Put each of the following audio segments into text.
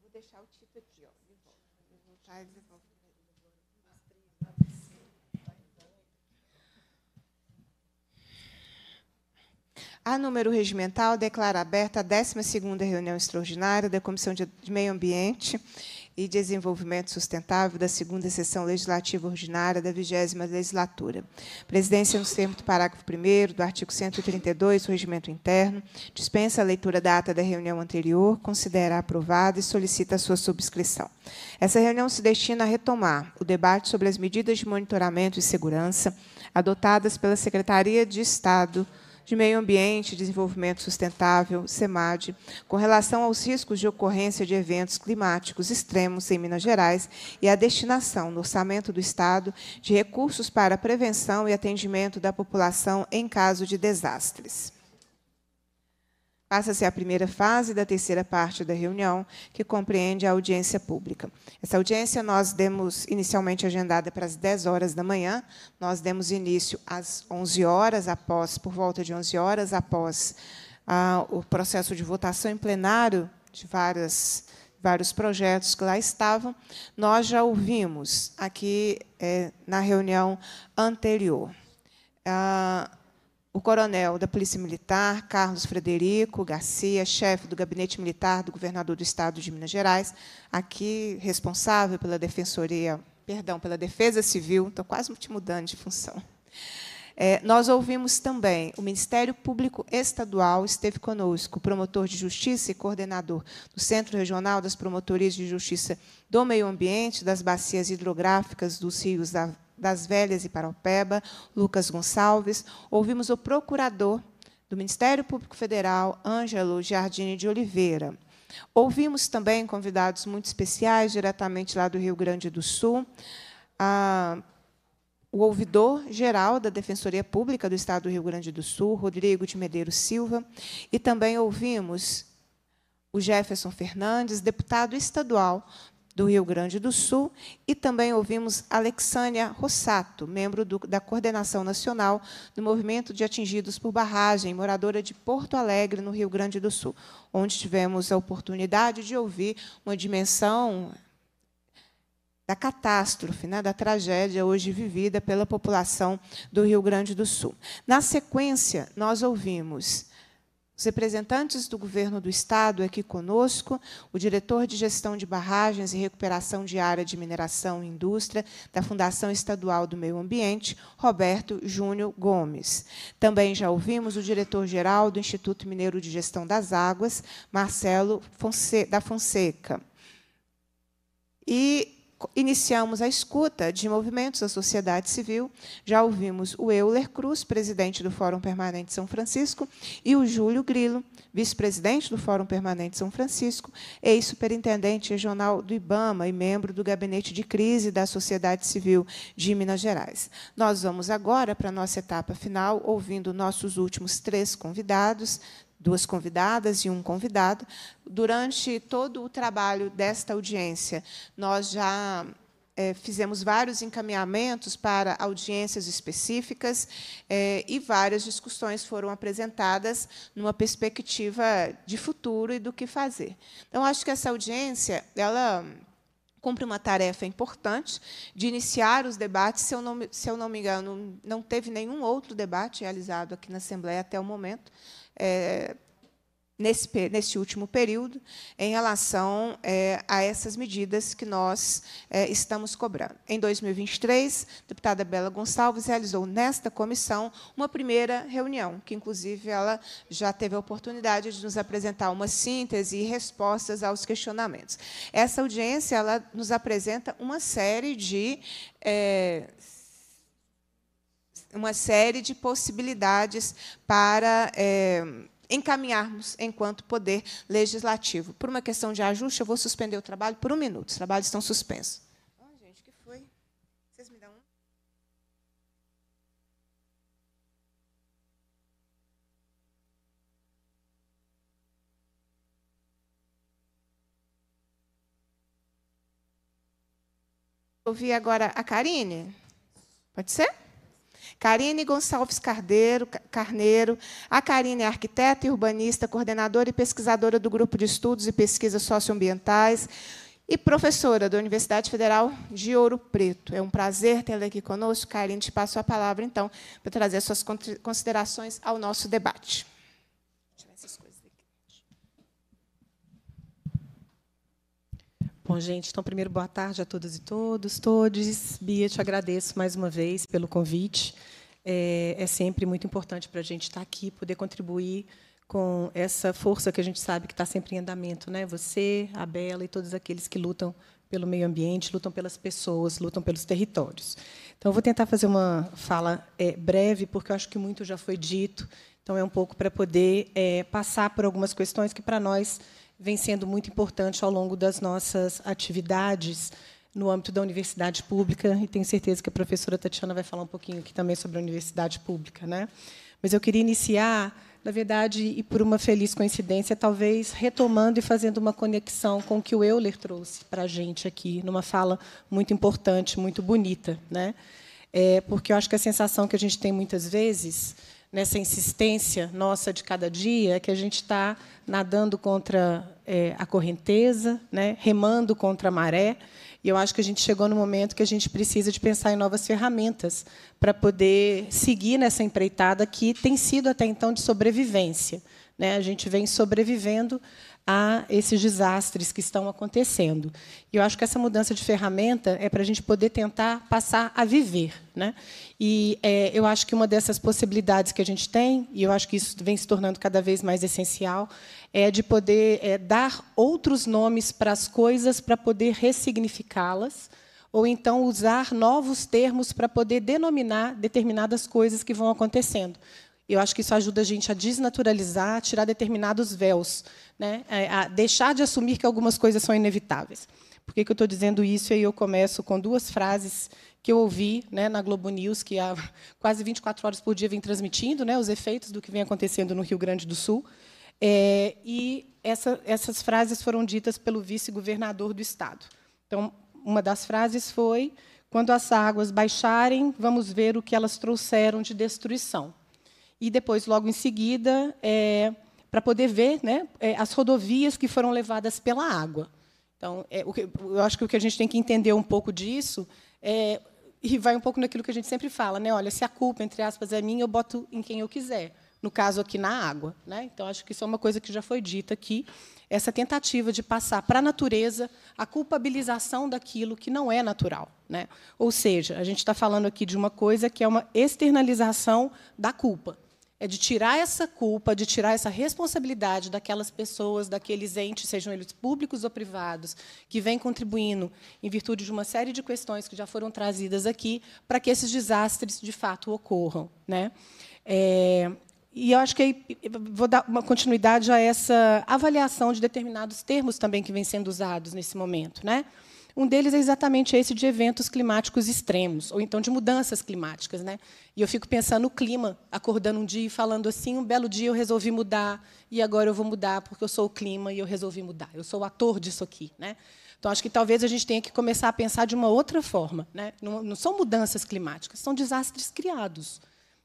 vou deixar o Tito aqui, ó. Devolve. Voltar, ele devolve. Tá, a número regimental declara aberta a 12ª reunião extraordinária da Comissão de Meio Ambiente e Desenvolvimento Sustentável da segunda sessão legislativa ordinária da vigésima legislatura. Presidência, nos termos do parágrafo 1 do artigo 132 do Regimento Interno, dispensa a leitura da ata da reunião anterior, considera aprovada e solicita a sua subscrição. Essa reunião se destina a retomar o debate sobre as medidas de monitoramento e segurança adotadas pela Secretaria de Estado de Meio Ambiente e Desenvolvimento Sustentável, SEMAD, com relação aos riscos de ocorrência de eventos climáticos extremos em Minas Gerais e a destinação no orçamento do Estado de recursos para a prevenção e atendimento da população em caso de desastres. Passa-se a primeira fase da terceira parte da reunião, que compreende a audiência pública. Essa audiência nós demos inicialmente agendada para as 10 horas da manhã, nós demos início às 11 horas, após, por volta de 11 horas, após ah, o processo de votação em plenário de várias, vários projetos que lá estavam. Nós já ouvimos aqui eh, na reunião anterior. Ah, o coronel da Polícia Militar, Carlos Frederico Garcia, chefe do Gabinete Militar do Governador do Estado de Minas Gerais, aqui responsável pela Defensoria, perdão, pela Defesa Civil, estou quase te mudando de função. É, nós ouvimos também, o Ministério Público Estadual esteve conosco, promotor de justiça e coordenador do Centro Regional das Promotorias de Justiça do Meio Ambiente, das Bacias Hidrográficas dos Rios da das Velhas e Paropeba, Lucas Gonçalves, ouvimos o procurador do Ministério Público Federal, Ângelo Giardini de Oliveira. Ouvimos também convidados muito especiais, diretamente lá do Rio Grande do Sul, a, o ouvidor-geral da Defensoria Pública do Estado do Rio Grande do Sul, Rodrigo de Medeiros Silva, e também ouvimos o Jefferson Fernandes, deputado estadual do Rio Grande do Sul, e também ouvimos Alexânia Rossato, membro do, da Coordenação Nacional do Movimento de Atingidos por Barragem, moradora de Porto Alegre, no Rio Grande do Sul, onde tivemos a oportunidade de ouvir uma dimensão da catástrofe, né, da tragédia hoje vivida pela população do Rio Grande do Sul. Na sequência, nós ouvimos os representantes do governo do estado aqui conosco, o diretor de gestão de barragens e recuperação de área de mineração e indústria da Fundação Estadual do Meio Ambiente, Roberto Júnior Gomes. Também já ouvimos o diretor-geral do Instituto Mineiro de Gestão das Águas, Marcelo Fonse da Fonseca. E iniciamos a escuta de movimentos da sociedade civil. Já ouvimos o Euler Cruz, presidente do Fórum Permanente São Francisco, e o Júlio Grilo, vice-presidente do Fórum Permanente São Francisco, ex-superintendente regional do IBAMA e membro do Gabinete de Crise da Sociedade Civil de Minas Gerais. Nós vamos agora para a nossa etapa final, ouvindo nossos últimos três convidados, duas convidadas e um convidado. Durante todo o trabalho desta audiência, nós já é, fizemos vários encaminhamentos para audiências específicas é, e várias discussões foram apresentadas numa perspectiva de futuro e do que fazer. Então, acho que essa audiência, ela cumpre uma tarefa importante de iniciar os debates. Se eu, não, se eu não me engano, não teve nenhum outro debate realizado aqui na Assembleia até o momento é, nesse, nesse último período, em relação é, a essas medidas que nós é, estamos cobrando. Em 2023, a deputada Bela Gonçalves realizou nesta comissão uma primeira reunião, que, inclusive, ela já teve a oportunidade de nos apresentar uma síntese e respostas aos questionamentos. Essa audiência ela nos apresenta uma série de é, uma série de possibilidades para é, encaminharmos enquanto poder legislativo. Por uma questão de ajuste, eu vou suspender o trabalho por um minuto. Os trabalhos estão suspensos. Ah, ouvir agora a Karine? Pode ser? Karine Gonçalves Cardeiro, Carneiro. A Karine é arquiteta e urbanista, coordenadora e pesquisadora do Grupo de Estudos e Pesquisas Socioambientais e professora da Universidade Federal de Ouro Preto. É um prazer tê-la aqui conosco. Karine, te passo a palavra, então, para trazer suas considerações ao nosso debate. Bom, gente, então, primeiro, boa tarde a todas e todos, todos. Bia, te agradeço mais uma vez pelo convite é, é sempre muito importante para a gente estar tá aqui, poder contribuir com essa força que a gente sabe que está sempre em andamento, né? Você, a Bela e todos aqueles que lutam pelo meio ambiente, lutam pelas pessoas, lutam pelos territórios. Então, eu vou tentar fazer uma fala é, breve, porque eu acho que muito já foi dito. Então, é um pouco para poder é, passar por algumas questões que, para nós, vem sendo muito importante ao longo das nossas atividades, no âmbito da universidade pública, e tenho certeza que a professora Tatiana vai falar um pouquinho aqui também sobre a universidade pública. Né? Mas eu queria iniciar, na verdade, e por uma feliz coincidência, talvez retomando e fazendo uma conexão com o que o Euler trouxe para a gente aqui, numa fala muito importante, muito bonita. Né? É, porque eu acho que a sensação que a gente tem muitas vezes nessa insistência nossa de cada dia é que a gente está nadando contra é, a correnteza, né? remando contra a maré, e eu acho que a gente chegou no momento que a gente precisa de pensar em novas ferramentas para poder seguir nessa empreitada que tem sido até então de sobrevivência. Né? A gente vem sobrevivendo a esses desastres que estão acontecendo. E eu acho que essa mudança de ferramenta é para a gente poder tentar passar a viver. Né? E é, eu acho que uma dessas possibilidades que a gente tem, e eu acho que isso vem se tornando cada vez mais essencial, é de poder é, dar outros nomes para as coisas para poder ressignificá-las ou então usar novos termos para poder denominar determinadas coisas que vão acontecendo. Eu acho que isso ajuda a gente a desnaturalizar, a tirar determinados véus, né? É, a deixar de assumir que algumas coisas são inevitáveis. Por que, que eu estou dizendo isso? E aí eu começo com duas frases que eu ouvi né, na Globo News, que há quase 24 horas por dia vem transmitindo né, os efeitos do que vem acontecendo no Rio Grande do Sul. É, e essa, essas frases foram ditas pelo vice-governador do Estado. Então, uma das frases foi: quando as águas baixarem, vamos ver o que elas trouxeram de destruição e depois, logo em seguida, é, para poder ver né, é, as rodovias que foram levadas pela água. Então, é, que, eu acho que o que a gente tem que entender um pouco disso é, e vai um pouco naquilo que a gente sempre fala, né? Olha, se a culpa, entre aspas, é minha, eu boto em quem eu quiser. No caso aqui na água, né? Então acho que isso é uma coisa que já foi dita aqui, essa tentativa de passar para a natureza a culpabilização daquilo que não é natural, né? Ou seja, a gente está falando aqui de uma coisa que é uma externalização da culpa é de tirar essa culpa, de tirar essa responsabilidade daquelas pessoas, daqueles entes, sejam eles públicos ou privados, que vêm contribuindo em virtude de uma série de questões que já foram trazidas aqui, para que esses desastres de fato ocorram, né? É, e eu acho que aí, vou dar uma continuidade a essa avaliação de determinados termos também que vêm sendo usados nesse momento, né? Um deles é exatamente esse de eventos climáticos extremos, ou então de mudanças climáticas. Né? E eu fico pensando no clima, acordando um dia e falando assim: um belo dia eu resolvi mudar, e agora eu vou mudar porque eu sou o clima e eu resolvi mudar. Eu sou o ator disso aqui. Né? Então, acho que talvez a gente tenha que começar a pensar de uma outra forma. Né? Não, não são mudanças climáticas, são desastres criados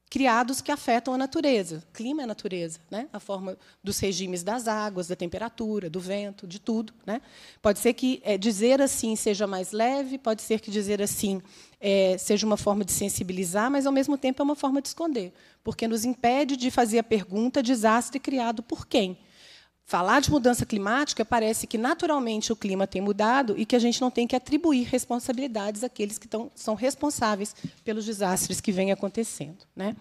criados que afetam a natureza. O clima é a natureza, né? a forma dos regimes das águas, da temperatura, do vento, de tudo. Né? Pode ser que é, dizer assim seja mais leve, pode ser que dizer assim é, seja uma forma de sensibilizar, mas, ao mesmo tempo, é uma forma de esconder, porque nos impede de fazer a pergunta desastre criado por quem? falar de mudança climática, parece que naturalmente o clima tem mudado e que a gente não tem que atribuir responsabilidades àqueles que estão, são responsáveis pelos desastres que vêm acontecendo. Né?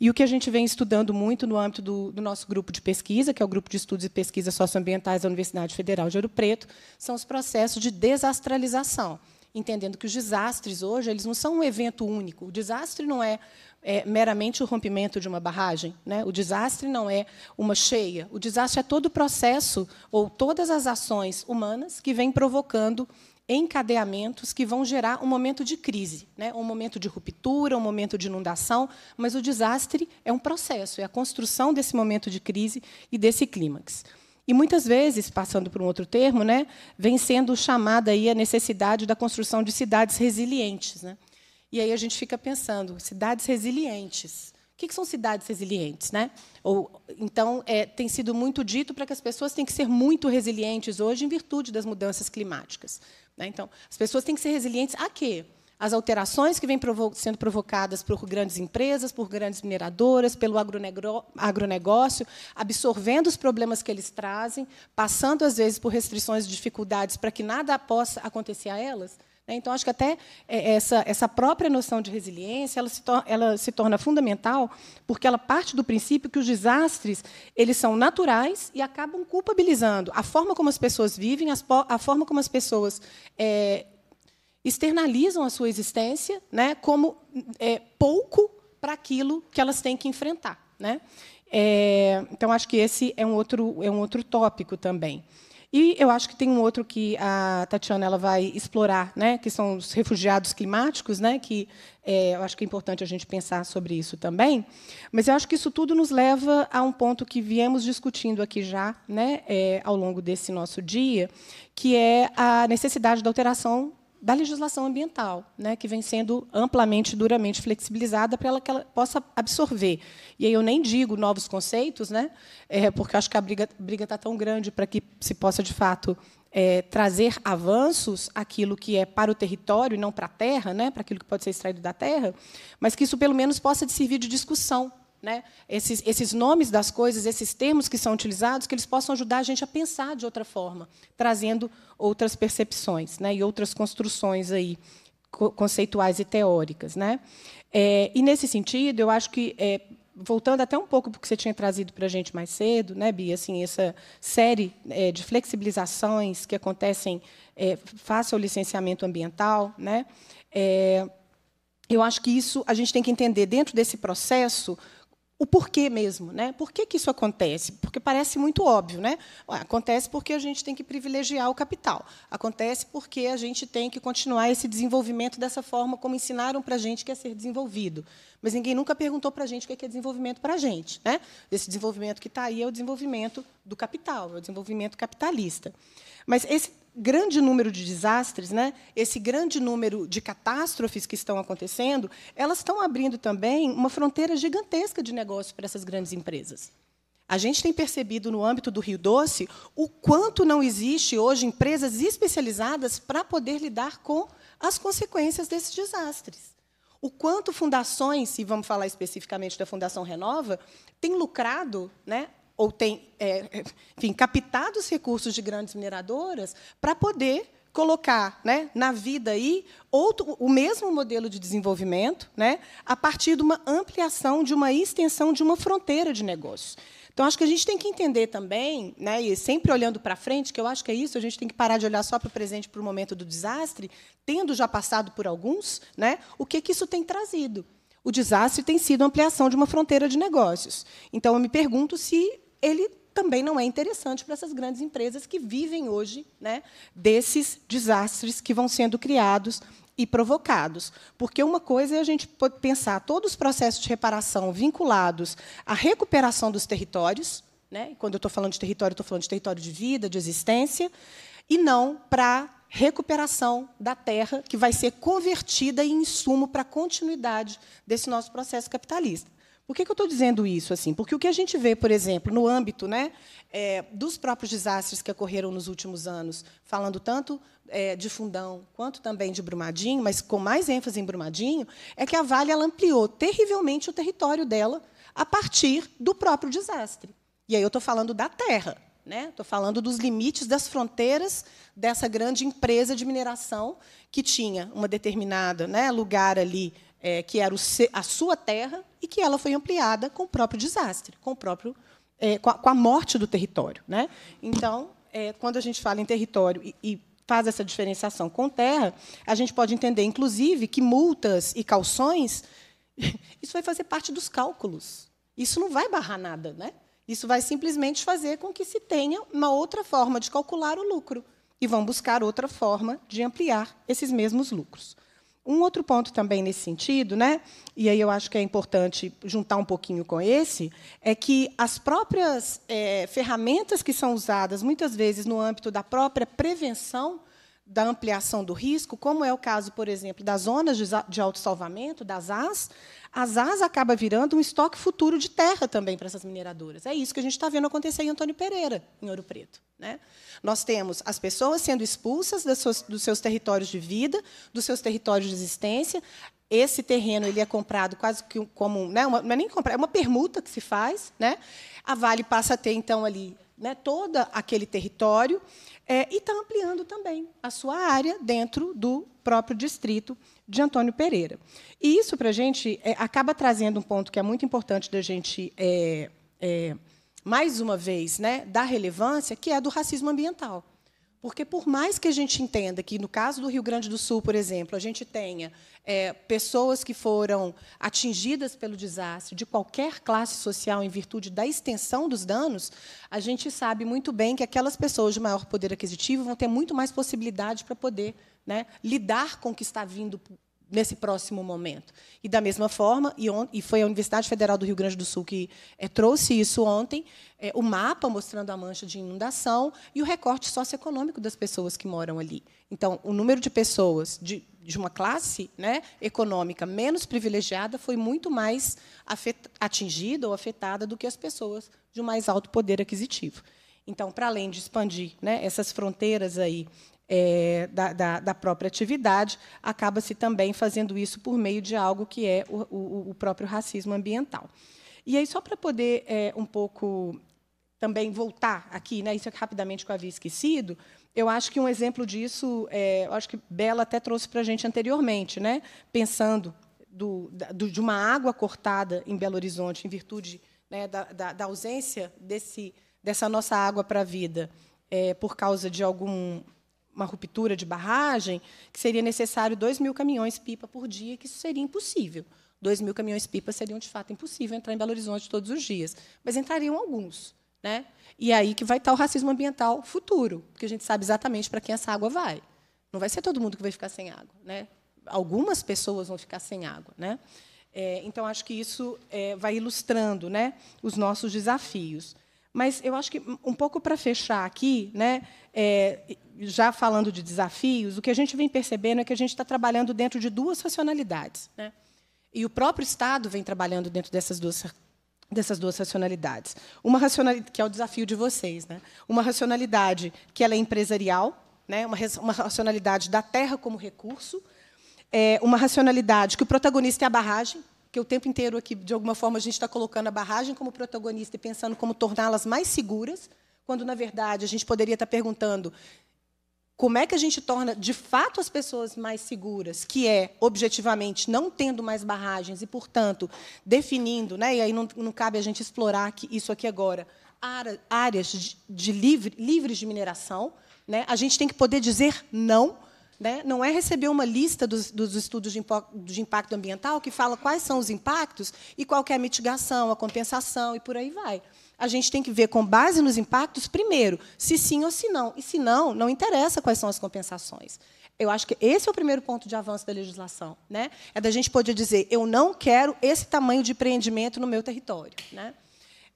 E o que a gente vem estudando muito no âmbito do, do, nosso grupo de pesquisa, que é o Grupo de Estudos e Pesquisas Socioambientais da Universidade Federal de Ouro Preto, são os processos de desastralização entendendo que os desastres hoje eles não são um evento único. O desastre não é é, meramente o rompimento de uma barragem. Né? O desastre não é uma cheia. O desastre é todo o processo ou todas as ações humanas que vêm provocando encadeamentos que vão gerar um momento de crise, né? um momento de ruptura, um momento de inundação, mas o desastre é um processo, é a construção desse momento de crise e desse clímax. E muitas vezes, passando por um outro termo, né, vem sendo chamada aí a necessidade da construção de cidades resilientes. Né? E aí a gente fica pensando, cidades resilientes. O que, que são cidades resilientes? Né? Ou, então, é, tem sido muito dito para que as pessoas têm que ser muito resilientes hoje em virtude das mudanças climáticas. Né? Então, as pessoas têm que ser resilientes a quê? as alterações que vêm provo sendo provocadas por grandes empresas, por grandes mineradoras, pelo agronegócio, absorvendo os problemas que eles trazem, passando, às vezes, por restrições e dificuldades para que nada possa acontecer a elas. Né? Então, acho que até é, essa, essa própria noção de resiliência ela se, ela se torna fundamental, porque ela parte do princípio que os desastres eles são naturais e acabam culpabilizando a forma como as pessoas vivem, a forma como as pessoas é, externalizam a sua existência né, como é, pouco para aquilo que elas têm que enfrentar. Né? É, então, acho que esse é um outro, é um outro tópico também. E eu acho que tem um outro que a Tatiana ela vai explorar, né, que são os refugiados climáticos, né, que é, eu acho que é importante a gente pensar sobre isso também. Mas eu acho que isso tudo nos leva a um ponto que viemos discutindo aqui já, né, é, ao longo desse nosso dia, que é a necessidade da alteração da legislação ambiental, né, que vem sendo amplamente, duramente flexibilizada para ela que ela possa absorver. E aí eu nem digo novos conceitos, né, é, porque acho que a briga está tão grande para que se possa, de fato, é, trazer avanços aquilo que é para o território e não para a terra, né, para aquilo que pode ser extraído da terra, mas que isso, pelo menos, possa servir de discussão né, esses, esses nomes das coisas, esses termos que são utilizados, que eles possam ajudar a gente a pensar de outra forma, trazendo outras percepções né, e outras construções aí conceituais e teóricas, né? É, e nesse sentido, eu acho que é, voltando até um pouco porque você tinha trazido para a gente mais cedo, né, Bia, assim, essa série é, de flexibilizações que acontecem é, face ao licenciamento ambiental, né? É, eu acho que isso a gente tem que entender dentro desse processo o porquê mesmo, né? Por que, que isso acontece? Porque parece muito óbvio, né? Acontece porque a gente tem que privilegiar o capital. Acontece porque a gente tem que continuar esse desenvolvimento dessa forma como ensinaram para a gente que é ser desenvolvido. Mas ninguém nunca perguntou para a gente o que é, que é desenvolvimento para a gente, né? Esse desenvolvimento que está aí é o desenvolvimento do capital, é o desenvolvimento capitalista. Mas esse, grande número de desastres, né, esse grande número de catástrofes que estão acontecendo, elas estão abrindo também uma fronteira gigantesca de negócio para essas grandes empresas. A gente tem percebido no âmbito do Rio Doce o quanto não existe hoje empresas especializadas para poder lidar com as consequências desses desastres. O quanto fundações, e vamos falar especificamente da Fundação Renova, tem lucrado né, ou tem é, enfim, captado os recursos de grandes mineradoras para poder colocar né, na vida aí outro, o mesmo modelo de desenvolvimento né, a partir de uma ampliação, de uma extensão, de uma fronteira de negócios. Então, acho que a gente tem que entender também, né, e sempre olhando para frente, que eu acho que é isso, a gente tem que parar de olhar só para o presente, para o momento do desastre, tendo já passado por alguns, né, o que, que isso tem trazido. O desastre tem sido a ampliação de uma fronteira de negócios. Então, eu me pergunto se ele também não é interessante para essas grandes empresas que vivem hoje né, desses desastres que vão sendo criados e provocados. Porque uma coisa é a gente pensar todos os processos de reparação vinculados à recuperação dos territórios, né? quando eu estou falando de território, estou falando de território de vida, de existência, e não para recuperação da terra, que vai ser convertida em insumo para a continuidade desse nosso processo capitalista. Por que, que eu estou dizendo isso? assim? Porque o que a gente vê, por exemplo, no âmbito né, é, dos próprios desastres que ocorreram nos últimos anos, falando tanto é, de Fundão quanto também de Brumadinho, mas com mais ênfase em Brumadinho, é que a Vale ela ampliou terrivelmente o território dela a partir do próprio desastre. E aí eu estou falando da terra, Estou né? falando dos limites das fronteiras dessa grande empresa de mineração que tinha uma determinada né, lugar ali é, que era se, a sua terra e que ela foi ampliada com o próprio desastre, com o próprio é, com, a, com, a, morte do território, né? Então, é, quando a gente fala em território e, e faz essa diferenciação com terra, a gente pode entender, inclusive, que multas e calções isso vai fazer parte dos cálculos. Isso não vai barrar nada, né? Isso vai simplesmente fazer com que se tenha uma outra forma de calcular o lucro e vão buscar outra forma de ampliar esses mesmos lucros. Um outro ponto também nesse sentido, né? e aí eu acho que é importante juntar um pouquinho com esse, é que as próprias é, ferramentas que são usadas, muitas vezes no âmbito da própria prevenção da ampliação do risco, como é o caso, por exemplo, das zonas de autossalvamento, das AS, as AS acaba virando um estoque futuro de terra também para essas mineradoras. É isso que a gente está vendo acontecer em Antônio Pereira, em Ouro Preto. Né? Nós temos as pessoas sendo expulsas suas, dos seus territórios de vida, dos seus territórios de existência. Esse terreno ele é comprado quase que como né, uma, não é nem é uma permuta que se faz. Né? A Vale passa a ter, então, ali né, todo aquele território é, e está ampliando também a sua área dentro do próprio distrito de Antônio Pereira. E isso, para a gente, é, acaba trazendo um ponto que é muito importante da gente, é, é mais uma vez, né, dar relevância, que é do racismo ambiental. Porque, por mais que a gente entenda que, no caso do Rio Grande do Sul, por exemplo, a gente tenha é, pessoas que foram atingidas pelo desastre de qualquer classe social em virtude da extensão dos danos, a gente sabe muito bem que aquelas pessoas de maior poder aquisitivo vão ter muito mais possibilidade para poder né, lidar com o que está vindo nesse próximo momento. E da mesma forma, e, on, e foi a Universidade Federal do Rio Grande do Sul que é, trouxe isso ontem, é, o mapa mostrando a mancha de inundação e o recorte socioeconômico das pessoas que moram ali. Então, o número de pessoas de, de uma classe né, econômica menos privilegiada foi muito mais afet, atingida ou afetada do que as pessoas de um mais alto poder aquisitivo. Então, para além de expandir né, essas fronteiras aí é, da, da, da, própria atividade, acaba-se também fazendo isso por meio de algo que é o, o, o próprio racismo ambiental. E aí, só para poder é, um pouco também voltar aqui, né, isso é rapidamente que eu havia esquecido, eu acho que um exemplo disso, é, eu acho que Bela até trouxe para a gente anteriormente, né, pensando do, do, de uma água cortada em Belo Horizonte, em virtude né, da, da, ausência desse, dessa nossa água para a vida, é, por causa de algum uma ruptura de barragem, que seria necessário 2 mil caminhões-pipa por dia, que isso seria impossível. 2 mil caminhões-pipa seriam, de fato, impossível entrar em Belo Horizonte todos os dias, mas entrariam alguns. Né? E aí que vai estar o racismo ambiental futuro, porque a gente sabe exatamente para quem essa água vai. Não vai ser todo mundo que vai ficar sem água. Né? Algumas pessoas vão ficar sem água. Né? É, então, acho que isso é, vai ilustrando né, os nossos desafios. Mas eu acho que, um pouco para fechar aqui, né, é, já falando de desafios, o que a gente vem percebendo é que a gente está trabalhando dentro de duas racionalidades. Né? E o próprio Estado vem trabalhando dentro dessas duas dessas duas racionalidades. Uma racionalidade que é o desafio de vocês, né? Uma racionalidade que ela é empresarial, né? Uma, uma racionalidade da terra como recurso, é uma racionalidade que o protagonista é a barragem, porque o tempo inteiro aqui, de alguma forma, a gente está colocando a barragem como protagonista e pensando como torná-las mais seguras, quando, na verdade, a gente poderia estar tá perguntando como é que a gente torna, de fato, as pessoas mais seguras, que é, objetivamente, não tendo mais barragens e, portanto, definindo, né, e aí não, não cabe a gente explorar aqui, isso aqui agora, áreas de, de livre, livres de mineração. Né? A gente tem que poder dizer não né? Não é receber uma lista dos, dos estudos de, de, impacto ambiental que fala quais são os impactos e qual é a mitigação, a compensação e por aí vai. A gente tem que ver, com base nos impactos, primeiro, se sim ou se não. E se não, não interessa quais são as compensações. Eu acho que esse é o primeiro ponto de avanço da legislação. Né? É da gente poder dizer, eu não quero esse tamanho de empreendimento no meu território. Né?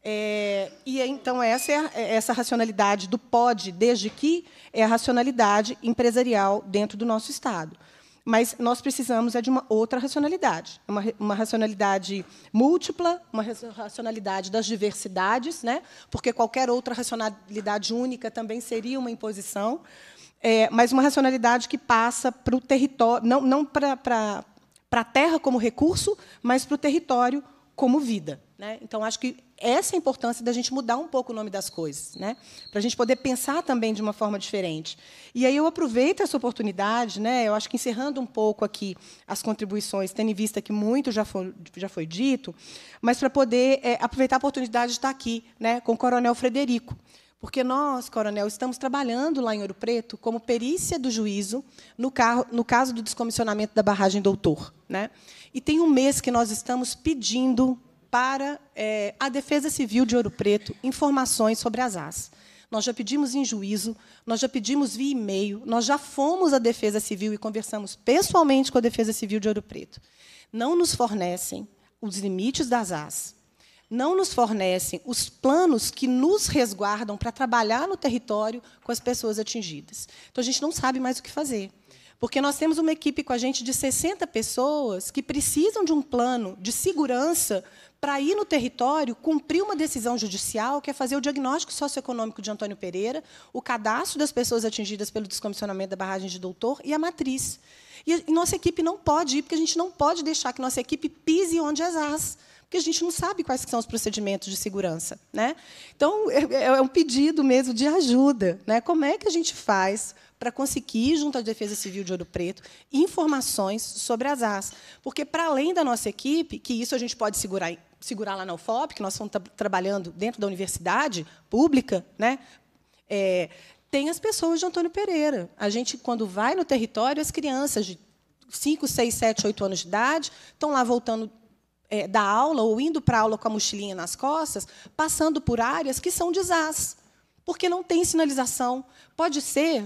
É, e então essa é a, é, essa racionalidade do pode, desde que é a racionalidade empresarial dentro do nosso Estado. Mas nós precisamos é de uma outra racionalidade, uma, uma racionalidade múltipla, uma racionalidade das diversidades, né? porque qualquer outra racionalidade única também seria uma imposição, é, mas uma racionalidade que passa para o território, não, não para, para, para a terra como recurso, mas para o território como vida. Né? Então, acho que essa é a importância da gente mudar um pouco o nome das coisas, né? para a gente poder pensar também de uma forma diferente. E aí eu aproveito essa oportunidade, né? eu acho que encerrando um pouco aqui as contribuições, tendo em vista que muito já foi, já foi dito, mas para poder é, aproveitar a oportunidade de estar aqui né? com o Coronel Frederico. Porque nós, coronel, estamos trabalhando lá em Ouro Preto como perícia do juízo no, carro, no caso do descomissionamento da barragem Doutor. Né? E tem um mês que nós estamos pedindo para é, a Defesa Civil de Ouro Preto informações sobre as AS. Nós já pedimos em juízo, nós já pedimos via e-mail, nós já fomos à Defesa Civil e conversamos pessoalmente com a Defesa Civil de Ouro Preto. Não nos fornecem os limites das AS, não nos fornecem os planos que nos resguardam para trabalhar no território com as pessoas atingidas. Então, a gente não sabe mais o que fazer. Porque nós temos uma equipe com a gente de 60 pessoas que precisam de um plano de segurança para ir no território cumprir uma decisão judicial, que é fazer o diagnóstico socioeconômico de Antônio Pereira, o cadastro das pessoas atingidas pelo descomissionamento da barragem de Doutor e a matriz. E nossa equipe não pode ir, porque a gente não pode deixar que nossa equipe pise onde as as porque a gente não sabe quais são os procedimentos de segurança. Né? Então, é, é, é, um pedido mesmo de ajuda. Né? Como é que a gente faz para conseguir, junto à Defesa Civil de Ouro Preto, informações sobre as AS. Porque, para além da nossa equipe, que isso a gente pode segurar, segurar lá na UFOP, que nós estamos trabalhando dentro da universidade pública, né? É, tem as pessoas de Antônio Pereira. A gente, quando vai no território, as crianças de 5, 6, 7, 8 anos de idade estão lá voltando é, da aula ou indo para a aula com a mochilinha nas costas, passando por áreas que são desastres porque não tem sinalização. Pode ser,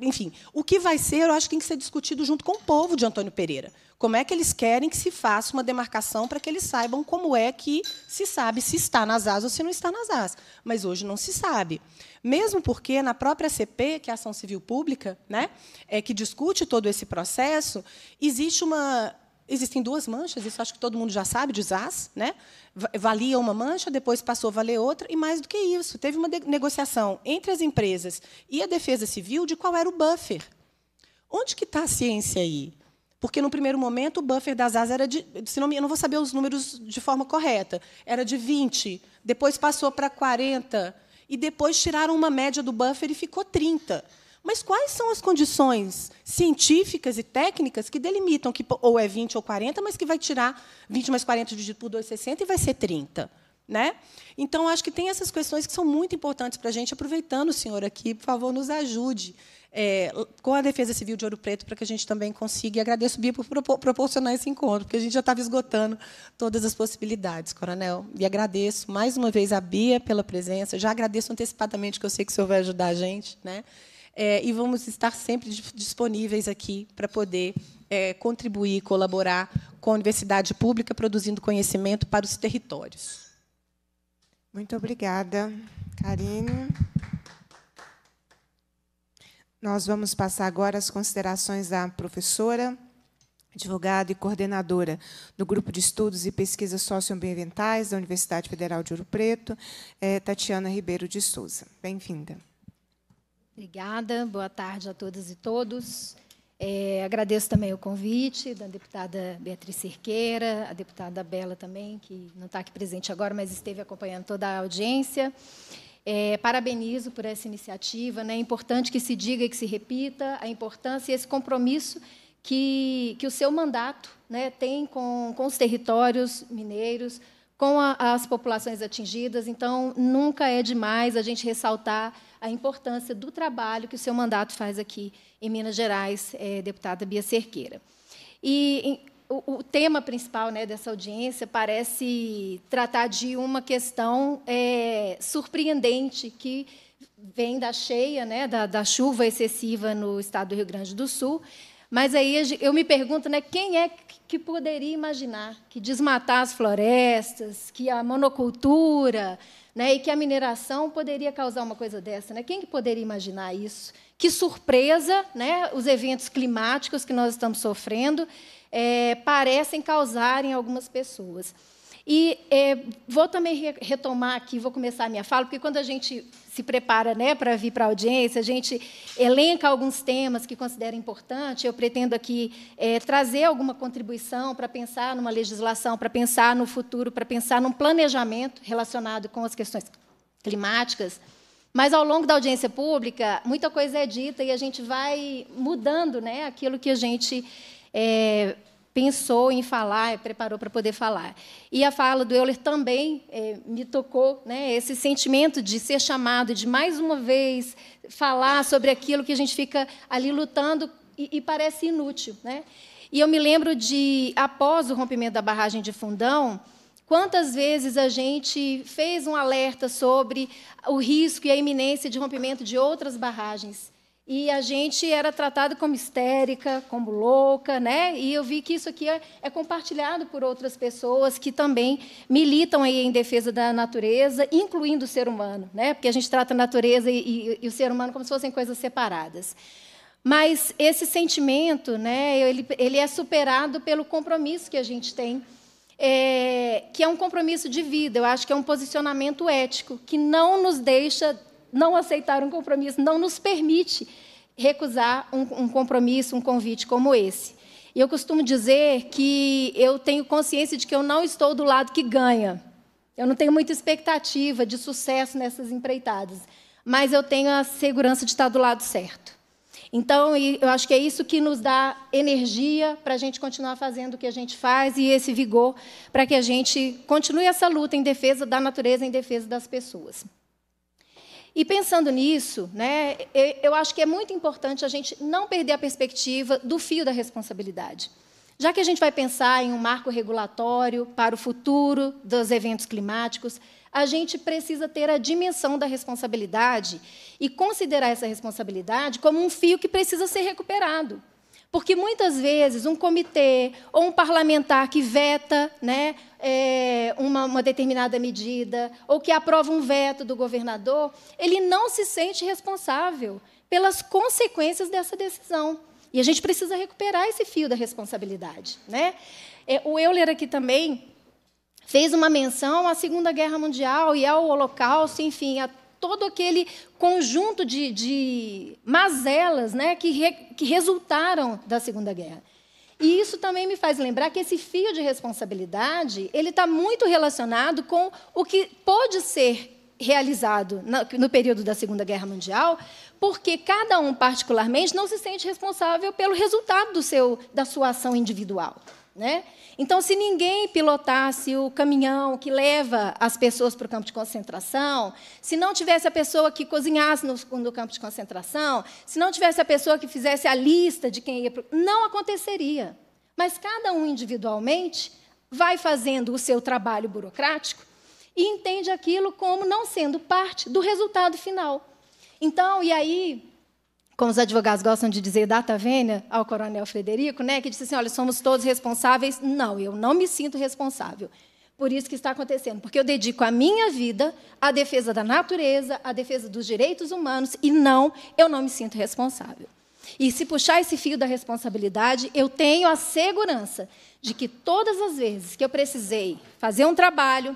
enfim, o que vai ser, eu acho que tem que ser discutido junto com o povo de Antônio Pereira. Como é que eles querem que se faça uma demarcação para que eles saibam como é que se sabe se está nas asas ou se não está nas asas. Mas hoje não se sabe. Mesmo porque na própria CP, que é a Ação Civil Pública, né, é que discute todo esse processo, existe uma Existem duas manchas, isso acho que todo mundo já sabe, de ZAS. Né? Valia uma mancha, depois passou a valer outra, e mais do que isso, teve uma negociação entre as empresas e a Defesa Civil de qual era o buffer. Onde que está a ciência aí? Porque, no primeiro momento, o buffer das asas era de. Se não, eu não vou saber os números de forma correta. Era de 20, depois passou para 40, e depois tiraram uma média do buffer e ficou 30. Mas quais são as condições científicas e técnicas que delimitam que ou é 20 ou 40, mas que vai tirar 20 mais 40 dividido por 2,60 e vai ser 30? Né? Então, acho que tem essas questões que são muito importantes para a gente. Aproveitando o senhor aqui, por favor, nos ajude é, com a Defesa Civil de Ouro Preto para que a gente também consiga. E agradeço, Bia, por proporcionar esse encontro, porque a gente já estava esgotando todas as possibilidades, coronel. E agradeço mais uma vez a Bia pela presença. Já agradeço antecipadamente, que eu sei que o senhor vai ajudar a gente. Né? é, e vamos estar sempre disponíveis aqui para poder é, contribuir, colaborar com a universidade pública, produzindo conhecimento para os territórios. Muito obrigada, Karine. Nós vamos passar agora as considerações da professora advogada e coordenadora do Grupo de Estudos e Pesquisas Socioambientais da Universidade Federal de Ouro Preto, é, Tatiana Ribeiro de Souza. Bem-vinda. Obrigada, boa tarde a todas e todos. É, agradeço também o convite da deputada Beatriz Cerqueira, a deputada Bela também, que não está aqui presente agora, mas esteve acompanhando toda a audiência. É, parabenizo por essa iniciativa, né? é importante que se diga e que se repita a importância e esse compromisso que, que o seu mandato né, tem com, com os territórios mineiros, com a, as populações atingidas. Então, nunca é demais a gente ressaltar a importância do trabalho que o seu mandato faz aqui em Minas Gerais, é, deputada Bia Cerqueira. E em, o, o, tema principal né, dessa audiência parece tratar de uma questão é, surpreendente que vem da cheia, né, da, da chuva excessiva no estado do Rio Grande do Sul, mas aí eu me pergunto, né, quem é que poderia imaginar que desmatar as florestas, que a monocultura, né, e que a mineração poderia causar uma coisa dessa, né? Quem que poderia imaginar isso? Que surpresa, né? Os eventos climáticos que nós estamos sofrendo é, parecem causar em algumas pessoas. E é, vou também re retomar aqui, vou começar a minha fala, porque quando a gente se prepara né, para vir para a audiência, a gente elenca alguns temas que considera importante. Eu pretendo aqui é, trazer alguma contribuição para pensar numa legislação, para pensar no futuro, para pensar num planejamento relacionado com as questões climáticas. Mas ao longo da audiência pública, muita coisa é dita e a gente vai mudando né, aquilo que a gente é, pensou em falar, preparou para poder falar. E a fala do Euler também é, me tocou, né? Esse sentimento de ser chamado, de mais uma vez falar sobre aquilo que a gente fica ali lutando e, e parece inútil, né? E eu me lembro de após o rompimento da barragem de Fundão, Quantas vezes a gente fez um alerta sobre o risco e a iminência de rompimento de outras barragens? e a gente era tratado como histérica, como louca, né? E eu vi que isso aqui é, é, compartilhado por outras pessoas que também militam aí em defesa da natureza, incluindo o ser humano, né? Porque a gente trata a natureza e, e, e o ser humano como se fossem coisas separadas. Mas esse sentimento, né? Ele, ele é superado pelo compromisso que a gente tem. É, que é um compromisso de vida, eu acho que é um posicionamento ético, que não nos deixa não aceitar um compromisso, não nos permite recusar um, um compromisso, um convite como esse. E eu costumo dizer que eu tenho consciência de que eu não estou do lado que ganha. Eu não tenho muita expectativa de sucesso nessas empreitadas, mas eu tenho a segurança de estar do lado certo. Então, eu acho que é isso que nos dá energia para a gente continuar fazendo o que a gente faz e esse vigor para que a gente continue essa luta em defesa da natureza, em defesa das pessoas. E pensando nisso, né, eu acho que é muito importante a gente não perder a perspectiva do fio da responsabilidade. Já que a gente vai pensar em um marco regulatório para o futuro dos eventos climáticos, a gente precisa ter a dimensão da responsabilidade e considerar essa responsabilidade como um fio que precisa ser recuperado. Porque muitas vezes um comitê ou um parlamentar que veta né, é, uma, uma, determinada medida ou que aprova um veto do governador, ele não se sente responsável pelas consequências dessa decisão. E a gente precisa recuperar esse fio da responsabilidade. Né? É, o Euler aqui também fez uma menção à Segunda Guerra Mundial e ao Holocausto, enfim, a todo aquele conjunto de, de mazelas né, que, re, que resultaram da Segunda Guerra. E isso também me faz lembrar que esse fio de responsabilidade ele está muito relacionado com o que pode ser realizado no período da Segunda Guerra Mundial, porque cada um particularmente não se sente responsável pelo resultado do seu, da sua ação individual. Né? Então, se ninguém pilotasse o caminhão que leva as pessoas para o campo de concentração, se não tivesse a pessoa que cozinhasse no, no campo de concentração, se não tivesse a pessoa que fizesse a lista de quem ia para não aconteceria. Mas cada um individualmente vai fazendo o seu trabalho burocrático e entende aquilo como não sendo parte do resultado final. Então, e aí como os advogados gostam de dizer, data tá vênia ao coronel Frederico, né, que disse assim, olha, somos todos responsáveis. Não, eu não me sinto responsável por isso que está acontecendo, porque eu dedico a minha vida à defesa da natureza, à defesa dos direitos humanos, e não, eu não me sinto responsável. E se puxar esse fio da responsabilidade, eu tenho a segurança de que todas as vezes que eu precisei fazer um trabalho,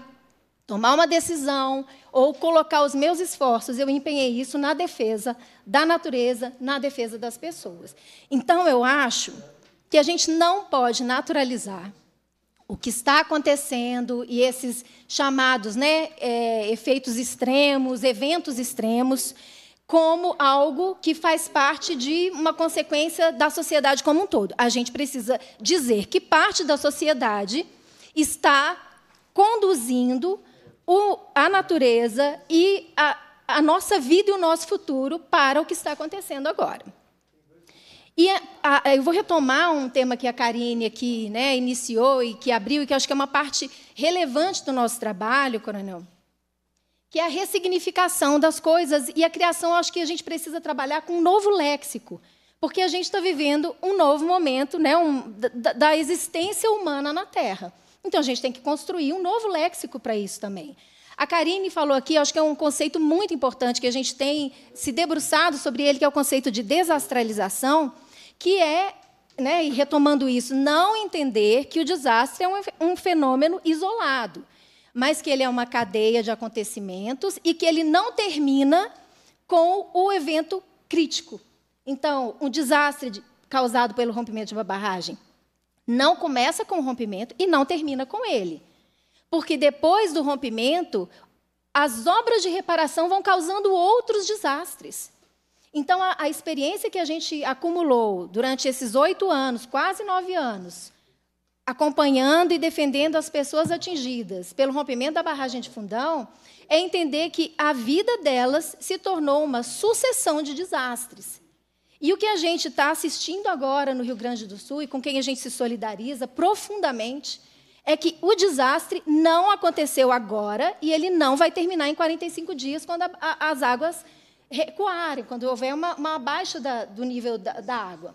tomar uma decisão ou colocar os meus esforços, eu empenhei isso na defesa da natureza, na defesa das pessoas. Então, eu acho que a gente não pode naturalizar o que está acontecendo e esses chamados né, é, efeitos extremos, eventos extremos, como algo que faz parte de uma consequência da sociedade como um todo. A gente precisa dizer que parte da sociedade está conduzindo o, a natureza e a, a nossa vida e o nosso futuro para o que está acontecendo agora. E a, a, eu vou retomar um tema que a Karine aqui né, iniciou e que abriu, e que acho que é uma parte relevante do nosso trabalho, Coronel, que é a ressignificação das coisas e a criação. Acho que a gente precisa trabalhar com um novo léxico, porque a gente está vivendo um novo momento né, um, da, da existência humana na Terra. Então a gente tem que construir um novo léxico para isso também. A Karine falou aqui, acho que é um conceito muito importante que a gente tem se debruçado sobre ele, que é o conceito de desastralização, que é, né, e retomando isso, não entender que o desastre é um fenômeno isolado, mas que ele é uma cadeia de acontecimentos e que ele não termina com o evento crítico. Então, um desastre causado pelo rompimento de uma barragem não começa com o rompimento e não termina com ele. Porque depois do rompimento, as obras de reparação vão causando outros desastres. Então, a, a experiência que a gente acumulou durante esses oito anos, quase nove anos, acompanhando e defendendo as pessoas atingidas pelo rompimento da barragem de fundão, é entender que a vida delas se tornou uma sucessão de desastres. E o que a gente está assistindo agora no Rio Grande do Sul e com quem a gente se solidariza profundamente é que o desastre não aconteceu agora e ele não vai terminar em 45 dias, quando a, a, as águas recuarem, quando houver uma, uma baixa da, do nível da, da água.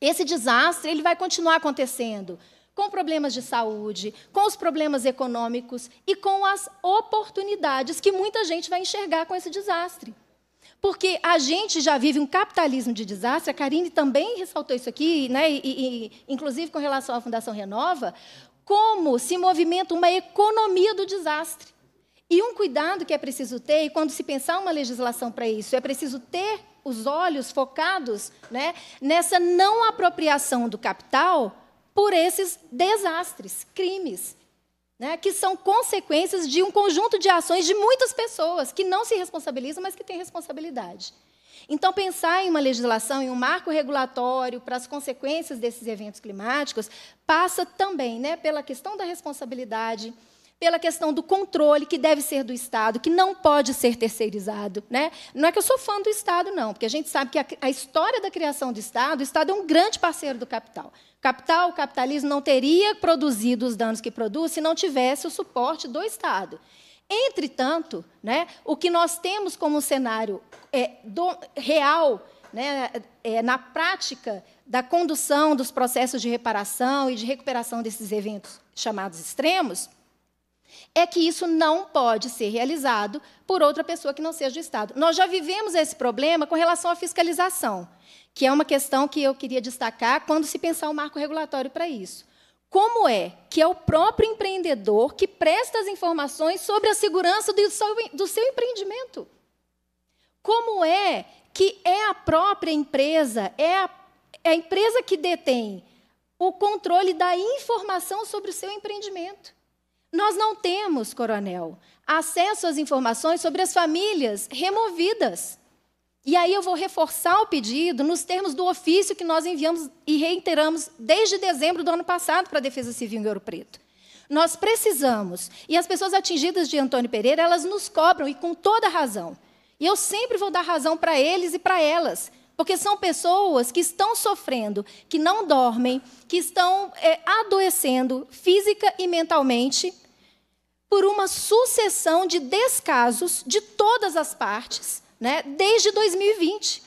Esse desastre ele vai continuar acontecendo com problemas de saúde, com os problemas econômicos e com as oportunidades que muita gente vai enxergar com esse desastre. Porque a gente já vive um capitalismo de desastre, a Karine também ressaltou isso aqui, né? E, e, inclusive com relação à Fundação Renova, como se movimenta uma economia do desastre. E um cuidado que é preciso ter, e quando se pensar uma legislação para isso, é preciso ter os olhos focados né, nessa não apropriação do capital por esses desastres, crimes né, que são consequências de um conjunto de ações de muitas pessoas que não se responsabilizam, mas que têm responsabilidade. Então, pensar em uma legislação, em um marco regulatório para as consequências desses eventos climáticos, passa também né, pela questão da responsabilidade, pela questão do controle que deve ser do Estado, que não pode ser terceirizado. Né? Não é que eu sou fã do Estado, não, porque a gente sabe que a, a história da criação do Estado, o Estado é um grande parceiro do capital capital, o capitalismo não teria produzido os danos que produz se não tivesse o suporte do Estado. Entretanto, né, o que nós temos como cenário é, do, real, né, é, na prática da condução dos processos de reparação e de recuperação desses eventos chamados extremos, é que isso não pode ser realizado por outra pessoa que não seja o Estado. Nós já vivemos esse problema com relação à fiscalização que é uma questão que eu queria destacar quando se pensar o um marco regulatório para isso. Como é que é o próprio empreendedor que presta as informações sobre a segurança do seu, do seu empreendimento? Como é que é a própria empresa, é a, é a empresa que detém o controle da informação sobre o seu empreendimento? Nós não temos, coronel, acesso às informações sobre as famílias removidas. E aí eu vou reforçar o pedido nos termos do ofício que nós enviamos e reiteramos desde dezembro do ano passado para a Defesa Civil em Ouro Preto. Nós precisamos, e as pessoas atingidas de Antônio Pereira, elas nos cobram e com toda razão. E eu sempre vou dar razão para eles e para elas, porque são pessoas que estão sofrendo, que não dormem, que estão é, adoecendo física e mentalmente por uma sucessão de descasos de todas as partes né? desde 2020.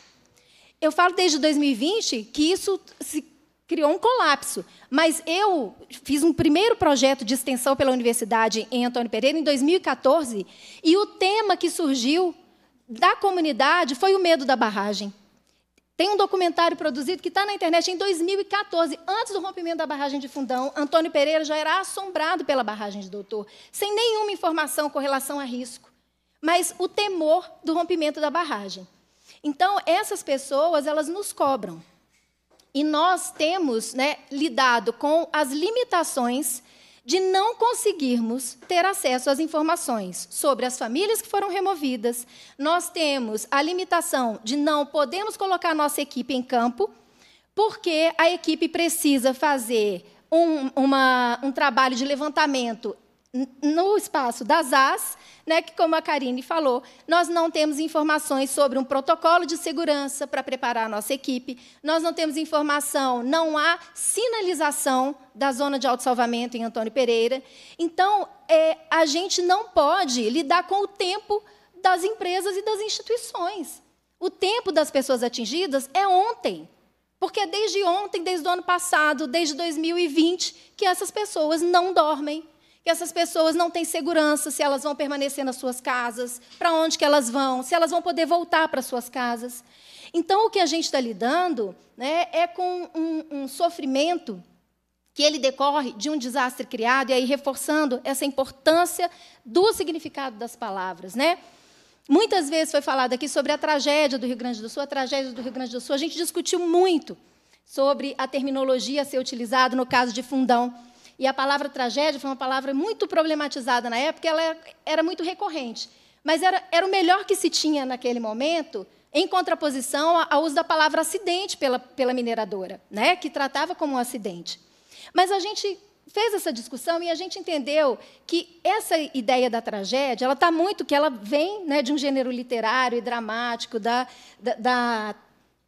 Eu falo desde 2020 que isso se criou um colapso. Mas eu fiz um primeiro projeto de extensão pela universidade em Antônio Pereira em 2014 e o tema que surgiu da comunidade foi o medo da barragem. Tem um documentário produzido que está na internet em 2014, antes do rompimento da barragem de Fundão. Antônio Pereira já era assombrado pela barragem de Doutor, sem nenhuma informação com relação a risco mas o temor do rompimento da barragem. Então, essas pessoas, elas nos cobram. E nós temos né, lidado com as limitações de não conseguirmos ter acesso às informações sobre as famílias que foram removidas. Nós temos a limitação de não podemos colocar nossa equipe em campo, porque a equipe precisa fazer um, uma, um trabalho de levantamento no espaço das AS, né, que, como a Karine falou, nós não temos informações sobre um protocolo de segurança para preparar a nossa equipe, nós não temos informação, não há sinalização da zona de autossalvamento em Antônio Pereira. Então, é, a gente não pode lidar com o tempo das empresas e das instituições. O tempo das pessoas atingidas é ontem. Porque desde ontem, desde o ano passado, desde 2020, que essas pessoas não dormem, que essas pessoas não têm segurança se elas vão permanecer nas suas casas, para onde que elas vão, se elas vão poder voltar para suas casas. Então, o que a gente está lidando né, é com um, um sofrimento que ele decorre de um desastre criado, e aí reforçando essa importância do significado das palavras. Né? Muitas vezes foi falado aqui sobre a tragédia do Rio Grande do Sul, a tragédia do Rio Grande do Sul. A gente discutiu muito sobre a terminologia a ser utilizada no caso de fundão. E a palavra tragédia foi uma palavra muito problematizada na época, ela era muito recorrente. Mas era, era o melhor que se tinha naquele momento, em contraposição ao uso da palavra acidente pela, pela mineradora, né? que tratava como um acidente. Mas a gente fez essa discussão e a gente entendeu que essa ideia da tragédia, ela está muito, que ela vem né, de um gênero literário e dramático, da, da, da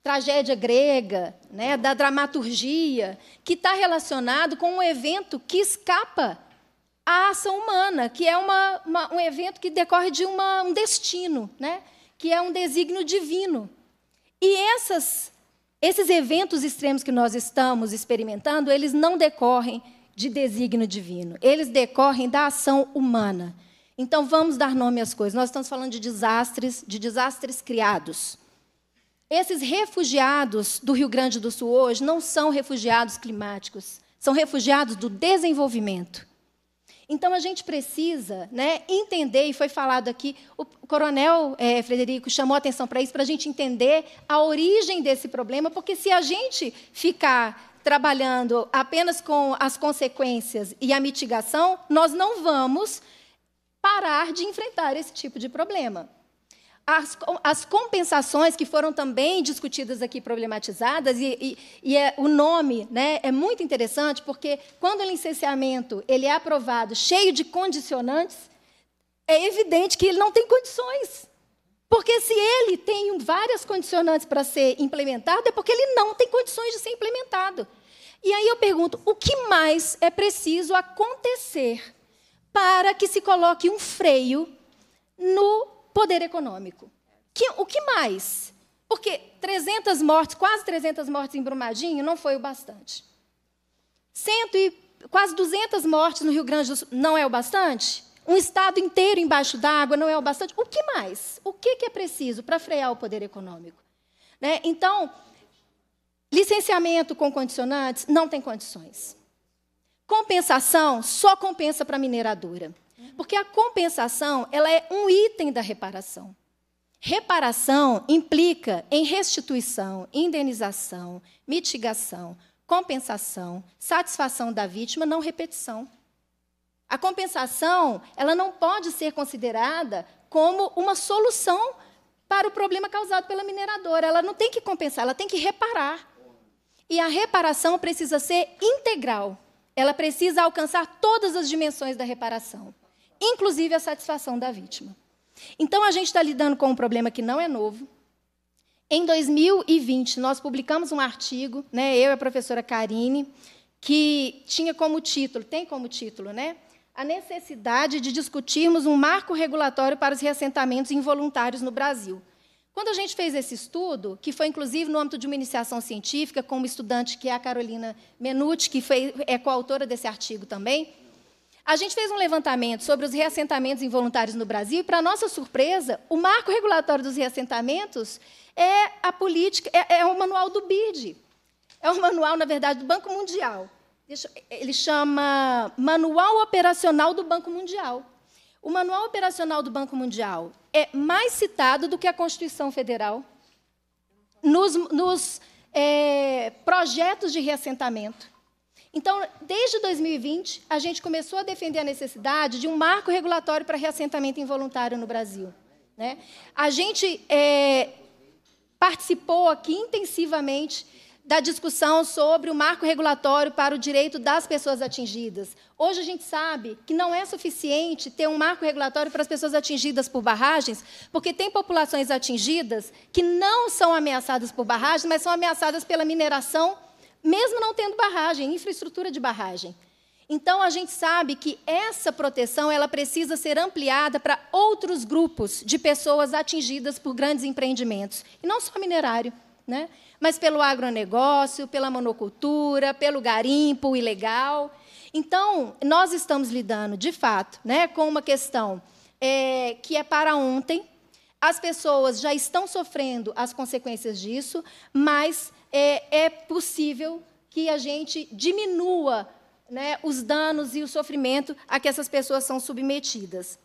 tragédia grega, né, da dramaturgia, que está relacionado com um evento que escapa à ação humana, que é uma, uma, um evento que decorre de uma, um destino, né, que é um desígnio divino. E essas, esses eventos extremos que nós estamos experimentando, eles não decorrem de desígnio divino, eles decorrem da ação humana. Então vamos dar nome às coisas. Nós estamos falando de desastres, de desastres criados. Esses refugiados do Rio Grande do Sul hoje não são refugiados climáticos, são refugiados do desenvolvimento. Então a gente precisa né, entender, e foi falado aqui, o coronel é, Frederico chamou atenção para isso, para a gente entender a origem desse problema, porque se a gente ficar trabalhando apenas com as consequências e a mitigação, nós não vamos parar de enfrentar esse tipo de problema as, as, compensações que foram também discutidas aqui, problematizadas, e, e, e é, o nome né, é muito interessante, porque quando o licenciamento ele é aprovado cheio de condicionantes, é evidente que ele não tem condições. Porque se ele tem várias condicionantes para ser implementado, é porque ele não tem condições de ser implementado. E aí eu pergunto, o que mais é preciso acontecer para que se coloque um freio no poder econômico. Que, o que mais? Porque 300 mortes, quase 300 mortes em Brumadinho não foi o bastante. Cento e, quase 200 mortes no Rio Grande do Sul não é o bastante? Um estado inteiro embaixo d'água não é o bastante? O que mais? O que, é preciso para frear o poder econômico? Né? Então, licenciamento com condicionantes não tem condições. Compensação só compensa para a mineradora. Porque a compensação, ela é um item da reparação. Reparação implica em restituição, indenização, mitigação, compensação, satisfação da vítima, não repetição. A compensação, ela não pode ser considerada como uma solução para o problema causado pela mineradora. Ela não tem que compensar, ela tem que reparar. E a reparação precisa ser integral. Ela precisa alcançar todas as dimensões da reparação inclusive a satisfação da vítima. Então a gente está lidando com um problema que não é novo. Em 2020, nós publicamos um artigo, né, eu e a professora Karine, que tinha como título, tem como título, né? A necessidade de discutirmos um marco regulatório para os reassentamentos involuntários no Brasil. Quando a gente fez esse estudo, que foi inclusive no âmbito de uma iniciação científica, com uma estudante que é a Carolina Menuti, que foi, é coautora desse artigo também, a gente fez um levantamento sobre os reassentamentos involuntários no Brasil e, para nossa surpresa, o marco regulatório dos reassentamentos é a política, é, é o manual do BID. É o manual, na verdade, do Banco Mundial. Ele chama Manual Operacional do Banco Mundial. O Manual Operacional do Banco Mundial é mais citado do que a Constituição Federal nos, nos é, projetos de reassentamento. Então, desde 2020, a gente começou a defender a necessidade de um marco regulatório para reassentamento involuntário no Brasil. Né? A gente é, participou aqui intensivamente da discussão sobre o marco regulatório para o direito das pessoas atingidas. Hoje a gente sabe que não é suficiente ter um marco regulatório para as pessoas atingidas por barragens, porque tem populações atingidas que não são ameaçadas por barragens, mas são ameaçadas pela mineração mesmo não tendo barragem, infraestrutura de barragem. Então a gente sabe que essa proteção ela precisa ser ampliada para outros grupos de pessoas atingidas por grandes empreendimentos, e não só minerário, né? mas pelo agronegócio, pela monocultura, pelo garimpo ilegal. Então, nós estamos lidando, de fato, né, com uma questão é, que é para ontem. As pessoas já estão sofrendo as consequências disso, mas é, é possível que a gente diminua né, os danos e o sofrimento a que essas pessoas são submetidas.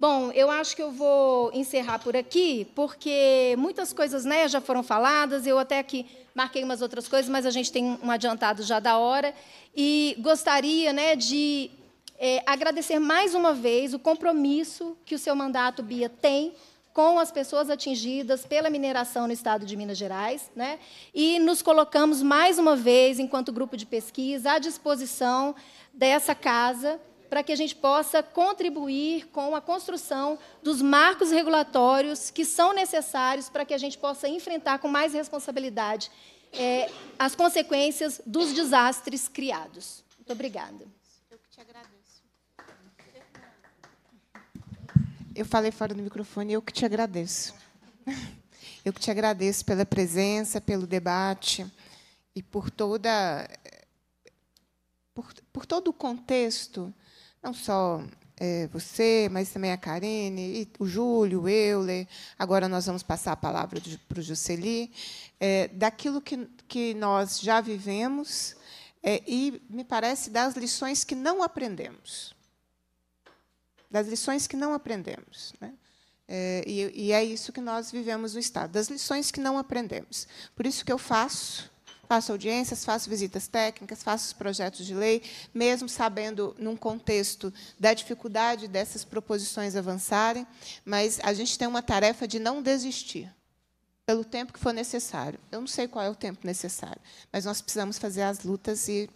Bom, eu acho que eu vou encerrar por aqui, porque muitas coisas né, já foram faladas, eu até aqui marquei umas outras coisas, mas a gente tem um adiantado já da hora. E gostaria né, de é, agradecer mais uma vez o compromisso que o seu mandato, Bia, tem com as pessoas atingidas pela mineração no estado de Minas Gerais, né? e nos colocamos mais uma vez, enquanto grupo de pesquisa, à disposição dessa casa para que a gente possa contribuir com a construção dos marcos regulatórios que são necessários para que a gente possa enfrentar com mais responsabilidade é, as consequências dos desastres criados. Muito obrigada. Eu que te agradeço. Eu falei fora do microfone, eu que te agradeço. Eu que te agradeço pela presença, pelo debate e por toda por, por todo o contexto, não só é, você, mas também a Karine, o Júlio, o Euler. Agora nós vamos passar a palavra para o Jusceli, é, daquilo que, que nós já vivemos é, e, me parece, das lições que não aprendemos das lições que não aprendemos. Né? É, e, e, é isso que nós vivemos no Estado, das lições que não aprendemos. Por isso que eu faço, faço audiências, faço visitas técnicas, faço projetos de lei, mesmo sabendo, num contexto da dificuldade dessas proposições avançarem, mas a gente tem uma tarefa de não desistir pelo tempo que for necessário. Eu não sei qual é o tempo necessário, mas nós precisamos fazer as lutas e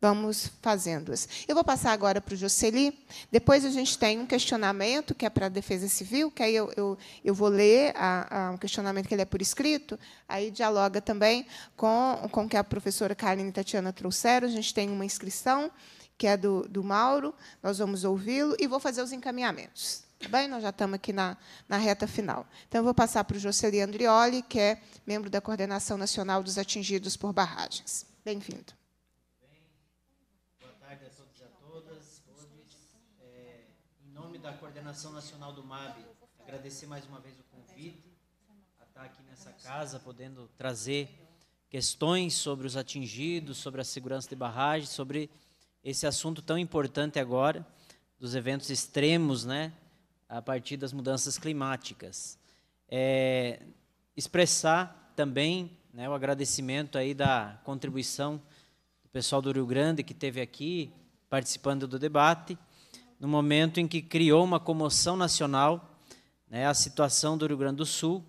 vamos fazendo-as. Eu vou passar agora para o Jocely. Depois a gente tem um questionamento que é para a Defesa Civil, que aí eu, eu, eu vou ler a, a, um questionamento que ele é por escrito, aí dialoga também com, com o que a professora Karine e Tatiana trouxeram. A gente tem uma inscrição que é do, do Mauro, nós vamos ouvi-lo e vou fazer os encaminhamentos. Tá bem? Nós já estamos aqui na, na reta final. Então, eu vou passar para o Jocely Andrioli, que é membro da Coordenação Nacional dos Atingidos por Barragens. Bem-vindo. Coordenação Nacional do MAB, agradecer mais uma vez o convite a estar aqui nessa casa, podendo trazer questões sobre os atingidos, sobre a segurança de barragens, sobre esse assunto tão importante agora dos eventos extremos, né, a partir das mudanças climáticas. É, expressar também né, o agradecimento aí da contribuição do pessoal do Rio Grande que teve aqui participando do debate no momento em que criou uma comoção nacional, né, a situação do Rio Grande do Sul.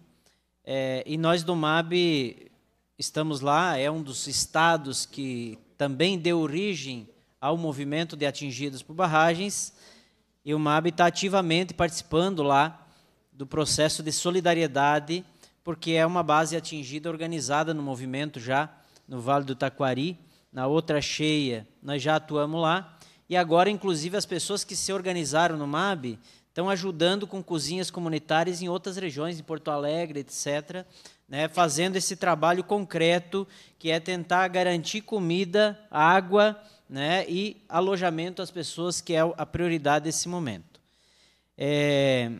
É, e nós do MAB estamos lá, é um dos estados que também deu origem ao movimento de atingidos por barragens, e o MAB está ativamente participando lá do processo de solidariedade, porque é uma base atingida organizada no movimento já no Vale do Taquari, na outra cheia nós já atuamos lá, e agora, inclusive, as pessoas que se organizaram no MAB estão ajudando com cozinhas comunitárias em outras regiões, em Porto Alegre, etc., né, fazendo esse trabalho concreto, que é tentar garantir comida, água né, e alojamento às pessoas, que é a prioridade desse momento. É,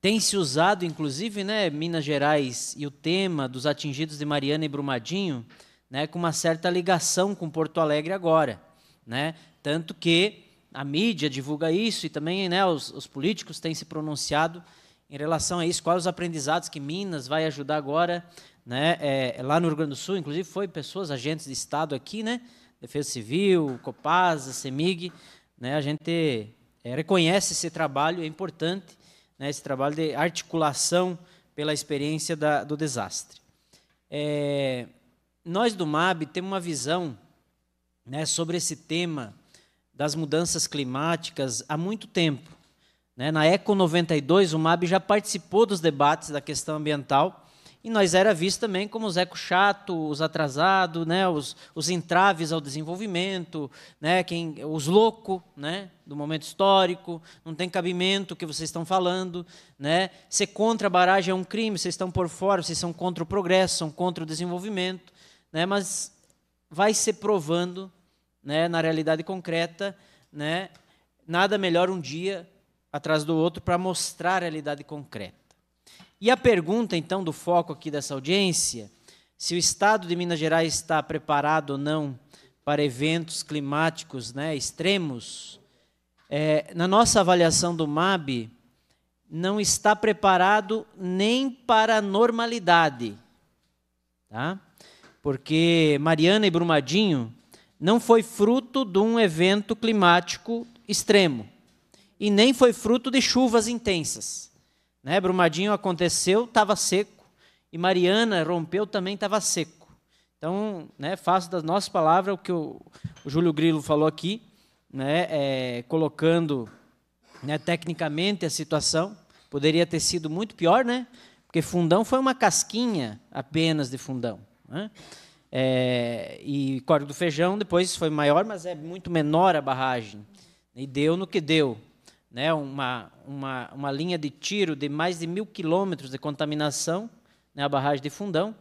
tem se usado, inclusive, né, Minas Gerais e o tema dos atingidos de Mariana e Brumadinho, né, com uma certa ligação com Porto Alegre agora. Né? Tanto que a mídia divulga isso e também né, os, os políticos têm se pronunciado em relação a isso, quais os aprendizados que Minas vai ajudar agora, né, é, lá no Rio Grande do Sul, inclusive foi pessoas, agentes de Estado aqui, né, Defesa Civil, Copasa, CEMIG, né, a gente é, reconhece esse trabalho, é importante, né, esse trabalho de articulação pela experiência da, do desastre. É, nós do MAB temos uma visão né, sobre esse tema das mudanças climáticas há muito tempo. Né? Na Eco 92, o MAB já participou dos debates da questão ambiental e nós era visto também como os eco-chato, os atrasados, né, os, os, entraves ao desenvolvimento, né, quem, os loucos né, do momento histórico, não tem cabimento o que vocês estão falando. Né, ser contra a barragem é um crime, vocês estão por fora, vocês são contra o progresso, são contra o desenvolvimento. Né, mas vai se provando né, na realidade concreta, né, nada melhor um dia atrás do outro para mostrar a realidade concreta. E a pergunta, então, do foco aqui dessa audiência, se o Estado de Minas Gerais está preparado ou não para eventos climáticos né, extremos, é, na nossa avaliação do MAB, não está preparado nem para a normalidade. Tá? Porque Mariana e Brumadinho não foi fruto de um evento climático extremo e nem foi fruto de chuvas intensas. Né? Brumadinho aconteceu, estava seco, e Mariana rompeu também estava seco. Então, né, faço das nossas palavras o que o, o Júlio Grilo falou aqui, né, é, colocando né, tecnicamente a situação. Poderia ter sido muito pior, né? Porque fundão foi uma casquinha apenas de fundão. Né? É, e Córrego do Feijão depois foi maior, mas é muito menor a barragem. E deu no que deu. Né? Uma, uma, uma linha de tiro de mais de mil quilômetros de contaminação, né? barragem de Fundão,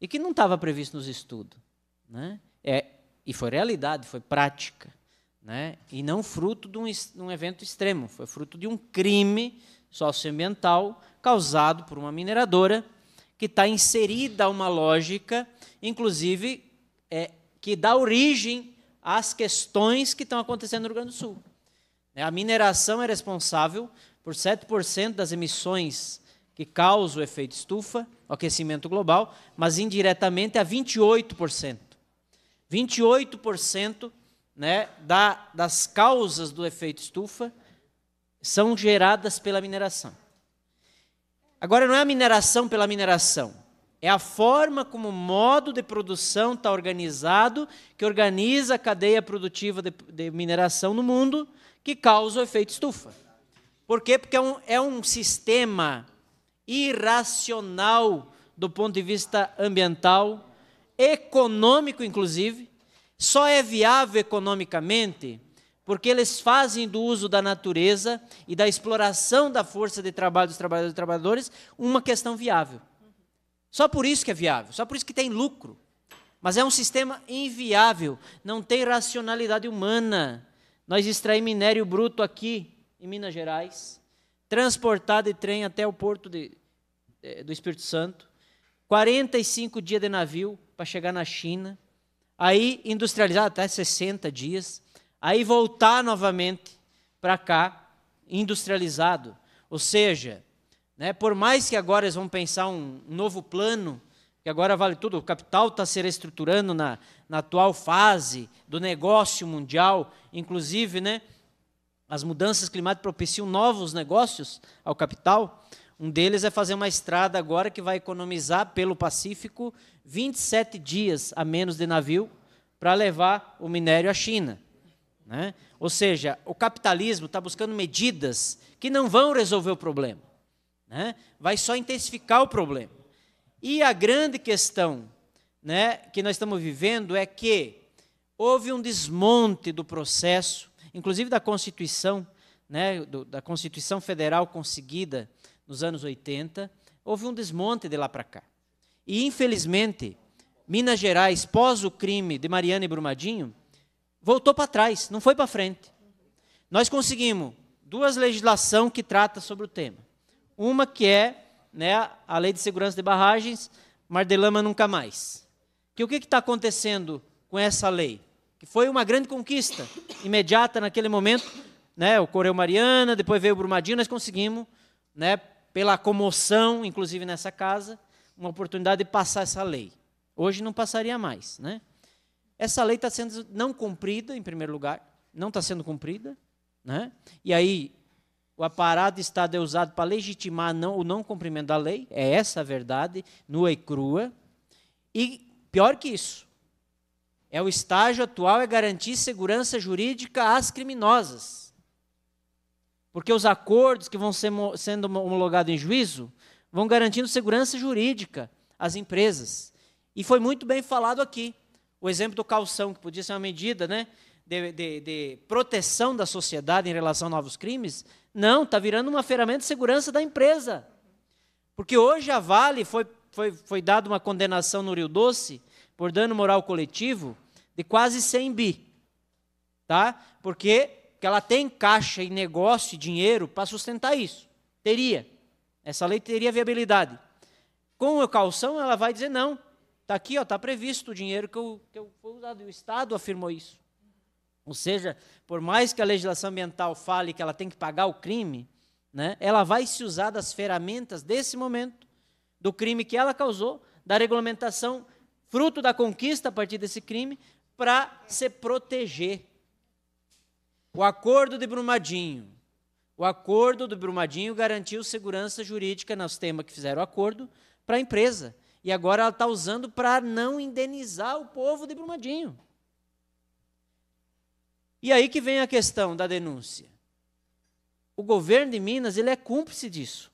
e que não estava previsto nos estudos. Né? É, e foi realidade, foi prática. Né? E não fruto de um, de um evento extremo, foi fruto de um crime socioambiental causado por uma mineradora que está inserida a uma lógica inclusive, é, que dá origem às questões que estão acontecendo no Rio Grande do Sul. A mineração é responsável por 7% das emissões que causam o efeito estufa, o aquecimento global, mas indiretamente a 28%. 28% né, da, das causas do efeito estufa são geradas pela mineração. Agora, não é a mineração pela mineração. É a forma como o modo de produção está organizado, que organiza a cadeia produtiva de, de, mineração no mundo, que causa o efeito estufa. Por quê? Porque é um, é um sistema irracional do ponto de vista ambiental, econômico, inclusive. Só é viável economicamente porque eles fazem do uso da natureza e da exploração da força de trabalho dos trabalhadores uma questão viável. Só por isso que é viável, só por isso que tem lucro. Mas é um sistema inviável, não tem racionalidade humana. Nós extraímos minério bruto aqui em Minas Gerais, transportar de trem até o porto de, é, do Espírito Santo, 45 dias de navio para chegar na China, aí industrializar até 60 dias, aí voltar novamente para cá industrializado. Ou seja, né? Por mais que agora eles vão pensar um novo plano, que agora vale tudo, o capital está se reestruturando na, na atual fase do negócio mundial, inclusive, né? As mudanças climáticas propiciam novos negócios ao capital. Um deles é fazer uma estrada agora que vai economizar pelo Pacífico 27 dias a menos de navio para levar o minério à China. Né? Ou seja, o capitalismo está buscando medidas que não vão resolver o problema né? vai só intensificar o problema. E a grande questão né, que nós estamos vivendo é que houve um desmonte do processo, inclusive da Constituição, né, do, da Constituição Federal conseguida nos anos 80, houve um desmonte de lá para cá. E, infelizmente, Minas Gerais, pós o crime de Mariana e Brumadinho, voltou para trás, não foi para frente. Nós conseguimos duas legislações que tratam sobre o tema. Uma que é né, a Lei de Segurança de Barragens, Mar Nunca Mais. Que o que está acontecendo com essa lei? Que foi uma grande conquista imediata naquele momento, né, o Coreu Mariana, depois veio o Brumadinho, nós conseguimos, né, pela comoção, inclusive nessa casa, uma oportunidade de passar essa lei. Hoje não passaria mais. Né? Essa lei está sendo não cumprida, em primeiro lugar, não está sendo cumprida. Né? E aí, o aparato de Estado é usado para legitimar não, o não cumprimento da lei, é essa a verdade, nua e crua. E pior que isso, é o estágio atual é garantir segurança jurídica às criminosas. Porque os acordos que vão ser, sendo homologados em juízo vão garantindo segurança jurídica às empresas. E foi muito bem falado aqui. O exemplo do calção, que podia ser uma medida né, de, de, de proteção da sociedade em relação a novos crimes, não, está virando uma ferramenta de segurança da empresa. Porque hoje a Vale foi, foi, foi dada uma condenação no Rio Doce por dano moral coletivo de quase 100 bi. Tá? Porque que ela tem caixa e negócio e dinheiro para sustentar isso. Teria. Essa lei teria viabilidade. Com o calção, ela vai dizer não. Está aqui, está previsto o dinheiro que eu, que eu foi usado. E o Estado afirmou isso. Ou seja, por mais que a legislação ambiental fale que ela tem que pagar o crime, né, ela vai se usar das ferramentas desse momento, do crime que ela causou, da regulamentação fruto da conquista a partir desse crime, para se proteger. O acordo de Brumadinho. O acordo do Brumadinho garantiu segurança jurídica nos temas que fizeram o acordo para a empresa. E agora ela está usando para não indenizar o povo de Brumadinho. E aí que vem a questão da denúncia. O governo de Minas, ele é cúmplice disso.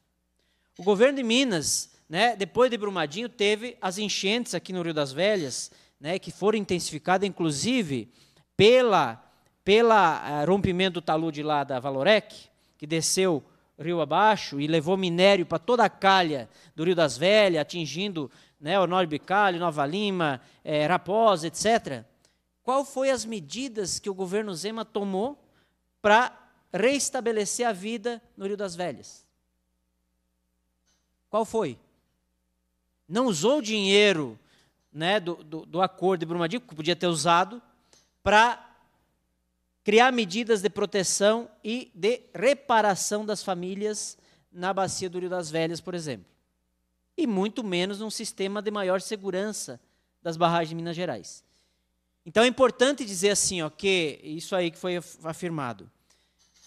O governo de Minas, né, depois de Brumadinho, teve as enchentes aqui no Rio das Velhas, né, que foram intensificadas, inclusive, pela pela eh, rompimento do talude lá da Valorec, que desceu rio abaixo e levou minério para toda a calha do Rio das Velhas, atingindo né, o Norte Bicalho, Nova Lima, eh, Raposa, etc. Qual foi as medidas que o governo Zema tomou para reestabelecer a vida no Rio das Velhas? Qual foi? Não usou o dinheiro né, do, do, do acordo de Brumadinho, que podia ter usado, para criar medidas de proteção e de reparação das famílias na bacia do Rio das Velhas, por exemplo. E muito menos num sistema de maior segurança das barragens de Minas Gerais. Então é importante dizer assim, ó, que isso aí que foi afirmado.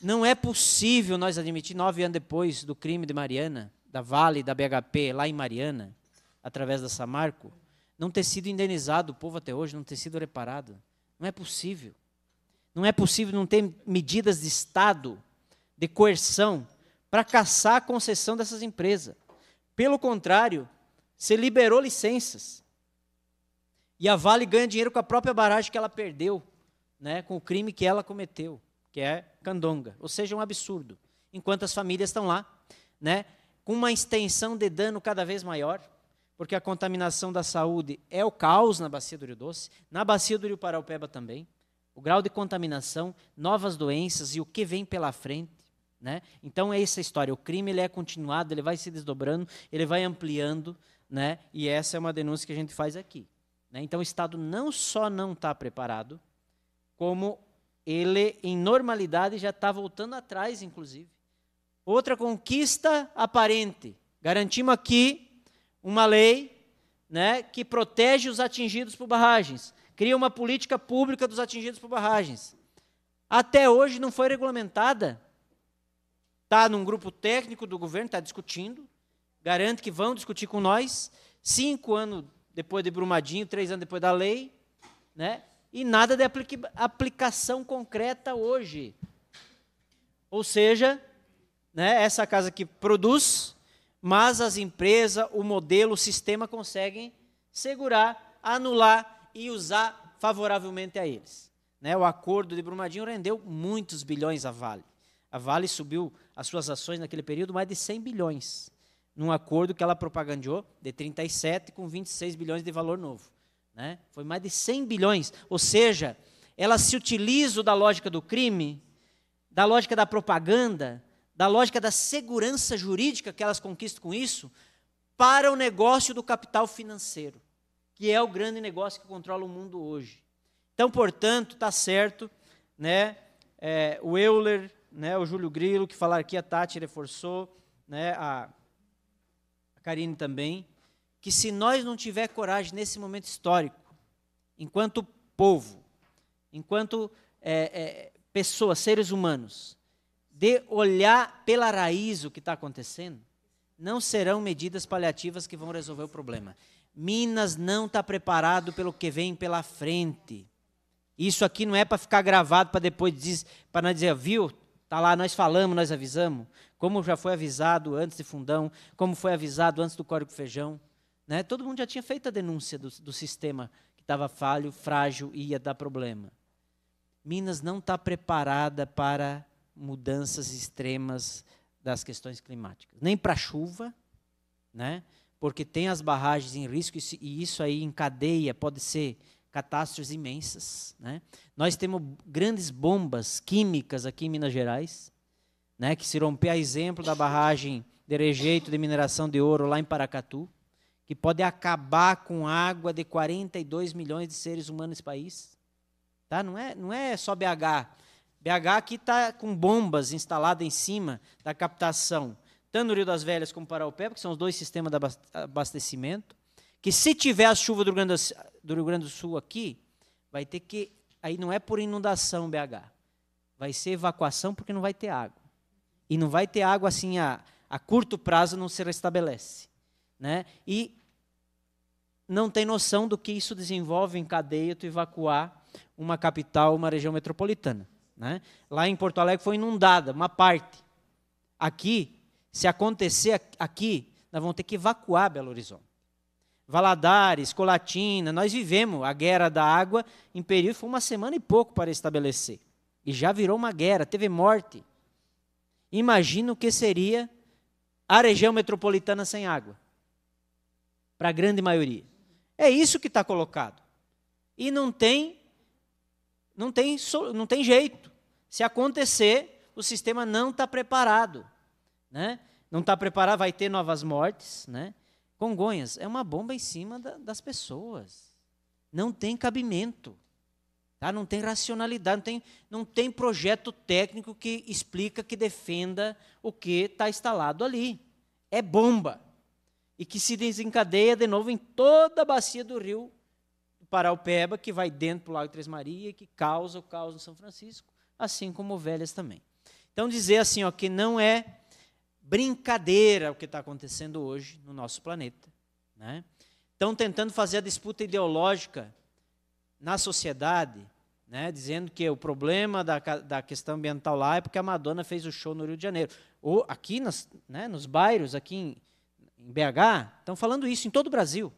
Não é possível nós admitir, nove anos depois do crime de Mariana, da Vale, da BHP, lá em Mariana, através da Samarco, não ter sido indenizado o povo até hoje, não ter sido reparado. Não é possível. Não é possível não ter medidas de Estado, de coerção, para caçar a concessão dessas empresas. Pelo contrário, se liberou licenças. E a Vale ganha dinheiro com a própria barragem que ela perdeu, né, com o crime que ela cometeu, que é candonga. Ou seja, um absurdo. Enquanto as famílias estão lá, né, com uma extensão de dano cada vez maior, porque a contaminação da saúde é o caos na bacia do Rio Doce, na bacia do Rio Paraupeba também. O grau de contaminação, novas doenças e o que vem pela frente. Né? Então é essa história. O crime ele é continuado, ele vai se desdobrando, ele vai ampliando, né? E essa é uma denúncia que a gente faz aqui. Né? Então, o Estado não só não está preparado, como ele, em normalidade, já está voltando atrás, inclusive. Outra conquista aparente. Garantimos aqui uma lei né, que protege os atingidos por barragens, cria uma política pública dos atingidos por barragens. Até hoje não foi regulamentada. Está num grupo técnico do governo, está discutindo, garante que vão discutir com nós. Cinco anos depois de Brumadinho, três anos depois da lei, né? e nada de aplica aplicação concreta hoje. Ou seja, né, essa casa que produz, mas as empresas, o modelo, o sistema conseguem segurar, anular e usar favoravelmente a eles. Né, o acordo de Brumadinho rendeu muitos bilhões à Vale. A Vale subiu as suas ações naquele período mais de 100 bilhões num acordo que ela propagandou de 37 com 26 bilhões de valor novo. Né? Foi mais de 100 bilhões. Ou seja, ela se utiliza da lógica do crime, da lógica da propaganda, da lógica da segurança jurídica que elas conquistam com isso, para o negócio do capital financeiro, que é o grande negócio que controla o mundo hoje. Então, portanto, está certo, né? É, o Euler, né? O Júlio Grilo que falar aqui, a Tati reforçou, né? A Karine também, que se nós não tiver coragem nesse momento histórico, enquanto povo, enquanto é, é, pessoas, seres humanos, de olhar pela raiz o que está acontecendo, não serão medidas paliativas que vão resolver o problema. Minas não está preparado pelo que vem pela frente. Isso aqui não é para ficar gravado para depois dizer, para dizer, viu? Tá lá, nós falamos, nós avisamos como já foi avisado antes de Fundão, como foi avisado antes do Código Feijão. Né? Todo mundo já tinha feito a denúncia do, do sistema que estava falho, frágil e ia dar problema. Minas não está preparada para mudanças extremas das questões climáticas, nem para chuva, né? porque tem as barragens em risco e isso aí em cadeia pode ser catástrofes imensas. Né? Nós temos grandes bombas químicas aqui em Minas Gerais, né, que se romper a exemplo da barragem de rejeito de mineração de ouro lá em Paracatu, que pode acabar com água de 42 milhões de seres humanos nesse país. Tá? Não, é, não é só BH. BH aqui está com bombas instaladas em cima da captação, tanto no Rio das Velhas como Paraupé, que são os dois sistemas de abastecimento, que se tiver a chuva do Rio Grande do, Rio Grande do Sul aqui, vai ter que... Aí não é por inundação BH, vai ser evacuação porque não vai ter água. E não vai ter água assim a, a curto prazo, não se restabelece. Né? E não tem noção do que isso desenvolve em cadeia tu evacuar uma capital, uma região metropolitana. Né? Lá em Porto Alegre foi inundada, uma parte. Aqui, se acontecer aqui, nós vamos ter que evacuar Belo Horizonte. Valadares, Colatina, nós vivemos a guerra da água em período, foi uma semana e pouco para estabelecer. E já virou uma guerra, teve morte. Imagina o que seria a região metropolitana sem água, para a grande maioria. É isso que está colocado. E não tem, não tem, não tem jeito. Se acontecer, o sistema não está preparado, né? Não está preparado, vai ter novas mortes, né? Congonhas é uma bomba em cima da, das pessoas. Não tem cabimento. Tá? Não tem racionalidade, não tem, não tem projeto técnico que explica, que defenda o que está instalado ali. É bomba. E que se desencadeia de novo em toda a bacia do rio Paraupeba, que vai dentro para o Lago de Três Maria e que causa o caos no São Francisco, assim como velhas também. Então, dizer assim, ó, que não é brincadeira o que está acontecendo hoje no nosso planeta. Né? Estão tentando fazer a disputa ideológica na sociedade né, dizendo que o problema da, da questão ambiental lá é porque a Madonna fez o show no Rio de Janeiro. Ou aqui nas, né, nos bairros, aqui em, em BH, estão falando isso em todo o Brasil.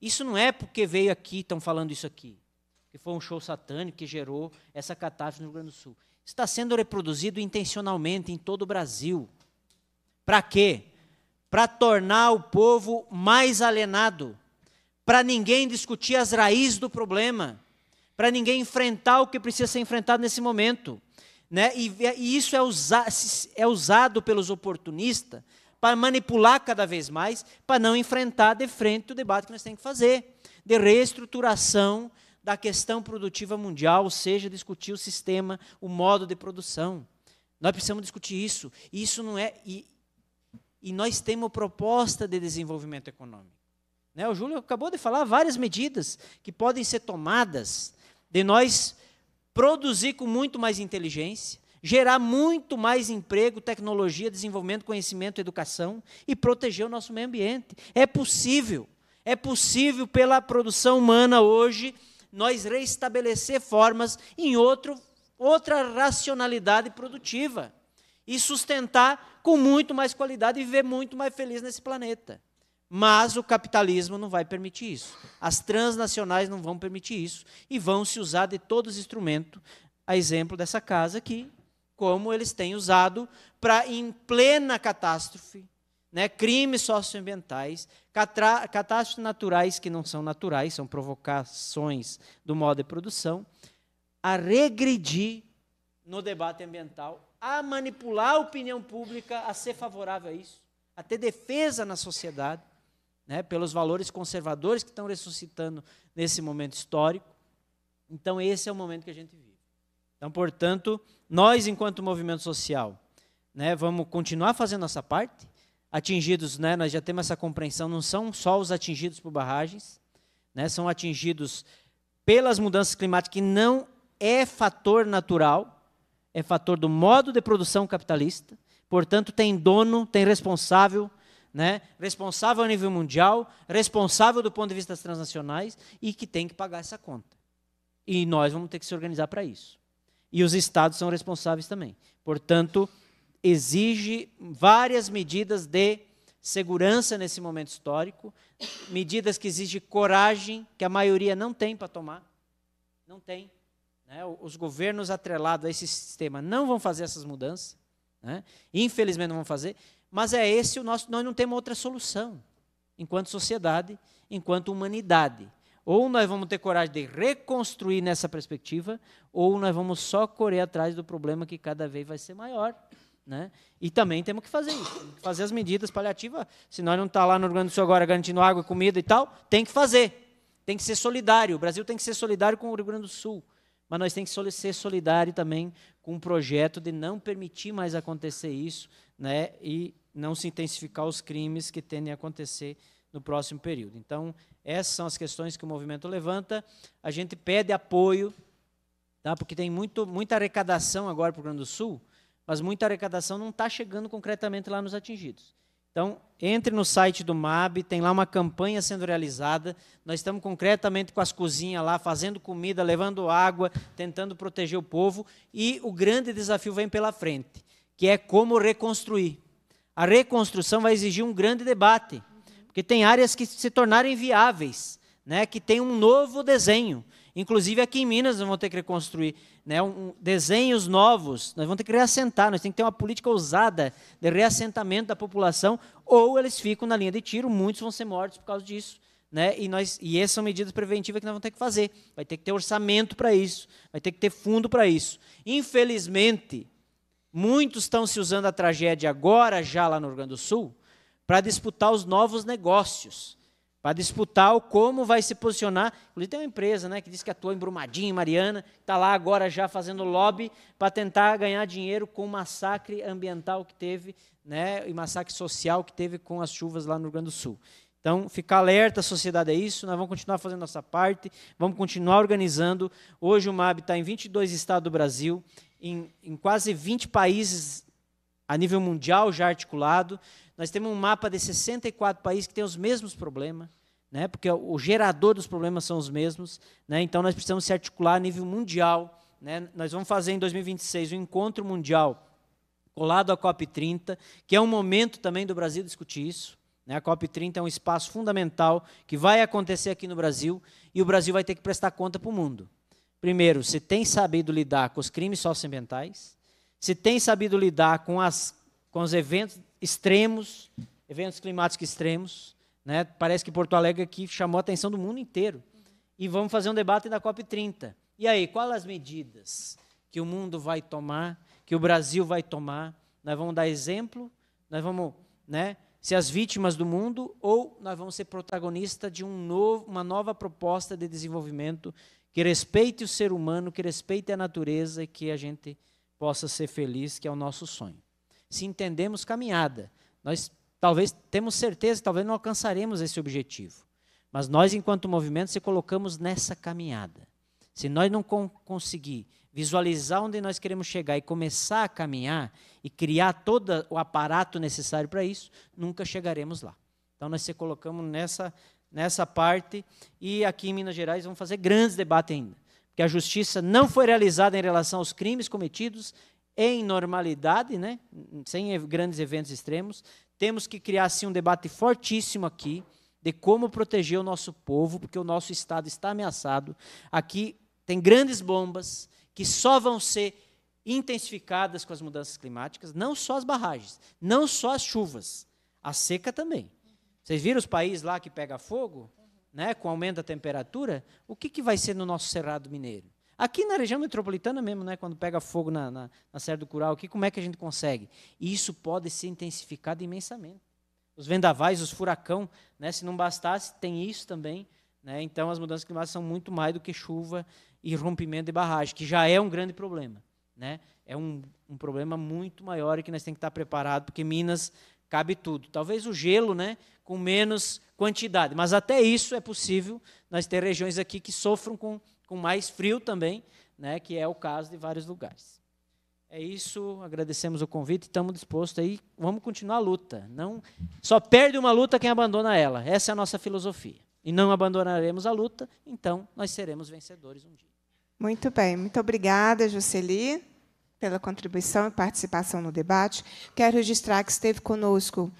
Isso não é porque veio aqui, estão falando isso aqui. Que foi um show satânico que gerou essa catástrofe no Rio Grande do Sul. Está sendo reproduzido intencionalmente em todo o Brasil. Para quê? Para tornar o povo mais alienado. Para ninguém discutir as raízes do problema para ninguém enfrentar o que precisa ser enfrentado nesse momento. Né? E, e isso é, usa, é usado pelos oportunistas para manipular cada vez mais, para não enfrentar de frente o debate que nós temos que fazer de reestruturação da questão produtiva mundial, ou seja, discutir o sistema, o modo de produção. Nós precisamos discutir isso. E isso não é e, e nós temos proposta de desenvolvimento econômico. Né? O Júlio acabou de falar várias medidas que podem ser tomadas de nós produzir com muito mais inteligência, gerar muito mais emprego, tecnologia, desenvolvimento, conhecimento, educação e proteger o nosso meio ambiente. É possível. É possível pela produção humana hoje nós reestabelecer formas em outro, outra racionalidade produtiva e sustentar com muito mais qualidade e viver muito mais feliz nesse planeta. Mas o capitalismo não vai permitir isso. As transnacionais não vão permitir isso e vão se usar de todos os instrumentos, a exemplo dessa casa aqui, como eles têm usado para, em plena catástrofe, né, crimes socioambientais, catástrofes naturais que não são naturais, são provocações do modo de produção, a regredir no debate ambiental, a manipular a opinião pública a ser favorável a isso, a ter defesa na sociedade né, pelos valores conservadores que estão ressuscitando nesse momento histórico. Então, esse é o momento que a gente vive. Então, portanto, nós, enquanto movimento social, né, vamos continuar fazendo nossa parte. Atingidos, né, nós já temos essa compreensão, não são só os atingidos por barragens, né, são atingidos pelas mudanças climáticas, que não é fator natural, é fator do modo de produção capitalista. Portanto, tem dono, tem responsável, né? responsável a nível mundial, responsável do ponto de vista transnacionais e que tem que pagar essa conta. E nós vamos ter que se organizar para isso. E os estados são responsáveis também. Portanto, exige várias medidas de segurança nesse momento histórico, medidas que exigem coragem, que a maioria não tem para tomar. Não tem. Né? Os governos atrelados a esse sistema não vão fazer essas mudanças. Né? Infelizmente, não vão fazer. Mas é esse o nosso, nós não temos outra solução, enquanto sociedade, enquanto humanidade. Ou nós vamos ter coragem de reconstruir nessa perspectiva, ou nós vamos só correr atrás do problema que cada vez vai ser maior. Né? E também temos que fazer isso, temos que fazer as medidas paliativas. Se nós não está lá no Rio Grande do Sul agora garantindo água, comida e tal, tem que fazer. Tem que ser solidário. O Brasil tem que ser solidário com o Rio Grande do Sul. Mas nós temos que ser solidário também com um projeto de não permitir mais acontecer isso né? e não se intensificar os crimes que tendem a acontecer no próximo período. Então, essas são as questões que o movimento levanta. A gente pede apoio, tá? porque tem muito, muita arrecadação agora para o Rio Grande do Sul, mas muita arrecadação não está chegando concretamente lá nos atingidos. Então, entre no site do MAB, tem lá uma campanha sendo realizada. Nós estamos concretamente com as cozinhas lá, fazendo comida, levando água, tentando proteger o povo. E o grande desafio vem pela frente, que é como reconstruir. A reconstrução vai exigir um grande debate, porque tem áreas que se tornaram inviáveis, né, que tem um novo desenho. Inclusive aqui em Minas nós vamos ter que reconstruir né, um, desenhos novos, nós vamos ter que reassentar, nós temos que ter uma política ousada de reassentamento da população, ou eles ficam na linha de tiro, muitos vão ser mortos por causa disso. Né? E, nós, e essas são medidas preventivas que nós vamos ter que fazer. Vai ter que ter orçamento para isso, vai ter que ter fundo para isso. Infelizmente, Muitos estão se usando a tragédia agora, já lá no Rio Grande do Sul, para disputar os novos negócios, para disputar o como vai se posicionar. Inclusive, tem uma empresa né, que diz que atua em Brumadinho, Mariana, está lá agora já fazendo lobby para tentar ganhar dinheiro com o massacre ambiental que teve, né, e massacre social que teve com as chuvas lá no Rio Grande do Sul. Então, fica alerta, a sociedade é isso, nós vamos continuar fazendo nossa parte, vamos continuar organizando. Hoje o MAB está em 22 estados do Brasil, em, em quase 20 países a nível mundial já articulado. Nós temos um mapa de 64 países que têm os mesmos problemas, né? porque o gerador dos problemas são os mesmos. Né? Então, nós precisamos se articular a nível mundial. Né? Nós vamos fazer em 2026 o um encontro mundial colado à COP30, que é um momento também do Brasil discutir isso. Né? A COP30 é um espaço fundamental que vai acontecer aqui no Brasil e o Brasil vai ter que prestar conta para o mundo primeiro, se tem sabido lidar com os crimes socioambientais, se tem sabido lidar com, as, com os eventos extremos, eventos climáticos extremos. Né? Parece que Porto Alegre aqui chamou a atenção do mundo inteiro. E vamos fazer um debate da COP30. E aí, quais as medidas que o mundo vai tomar, que o Brasil vai tomar? Nós vamos dar exemplo, nós vamos né, ser as vítimas do mundo ou nós vamos ser protagonista de um novo, uma nova proposta de desenvolvimento que respeite o ser humano, que respeite a natureza e que a gente possa ser feliz, que é o nosso sonho. Se entendemos caminhada, nós talvez temos certeza, talvez não alcançaremos esse objetivo. Mas nós, enquanto movimento, se colocamos nessa caminhada. Se nós não conseguir visualizar onde nós queremos chegar e começar a caminhar e criar todo o aparato necessário para isso, nunca chegaremos lá. Então nós se colocamos nessa nessa parte, e aqui em Minas Gerais vão fazer grandes debates ainda, porque a justiça não foi realizada em relação aos crimes cometidos em normalidade, né? sem grandes eventos extremos. Temos que criar sim um debate fortíssimo aqui de como proteger o nosso povo, porque o nosso estado está ameaçado. Aqui tem grandes bombas que só vão ser intensificadas com as mudanças climáticas, não só as barragens, não só as chuvas, a seca também. Vocês viram os países lá que pega fogo? Né, com o aumento da temperatura, o que, que vai ser no nosso Cerrado Mineiro? Aqui na região metropolitana mesmo, né, quando pega fogo na, na, na Serra do Curau, aqui, como é que a gente consegue? E isso pode ser intensificado imensamente. Os vendavais, os furacão, né, se não bastasse, tem isso também. Né, então, as mudanças climáticas são muito mais do que chuva e rompimento de barragem, que já é um grande problema. Né? É um, um problema muito maior e que nós temos que estar preparados, porque Minas cabe tudo. Talvez o gelo, né, com menos quantidade. Mas até isso é possível nós ter regiões aqui que sofram com, com mais frio também, né, que é o caso de vários lugares. É isso, agradecemos o convite, estamos dispostos aí, vamos continuar a luta. Não só perde uma luta quem abandona ela. Essa é a nossa filosofia. E não abandonaremos a luta, então nós seremos vencedores um dia. Muito bem, muito obrigada, Jocely, pela contribuição e participação no debate. Quero registrar que esteve conosco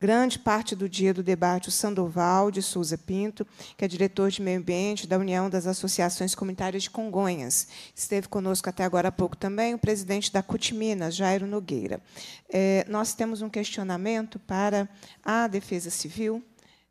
grande parte do dia do debate o Sandoval de Souza Pinto, que é diretor de meio ambiente da União das Associações Comunitárias de Congonhas. Esteve conosco até agora há pouco também o presidente da Cutiminas, Jairo Nogueira. É, nós temos um questionamento para a Defesa Civil.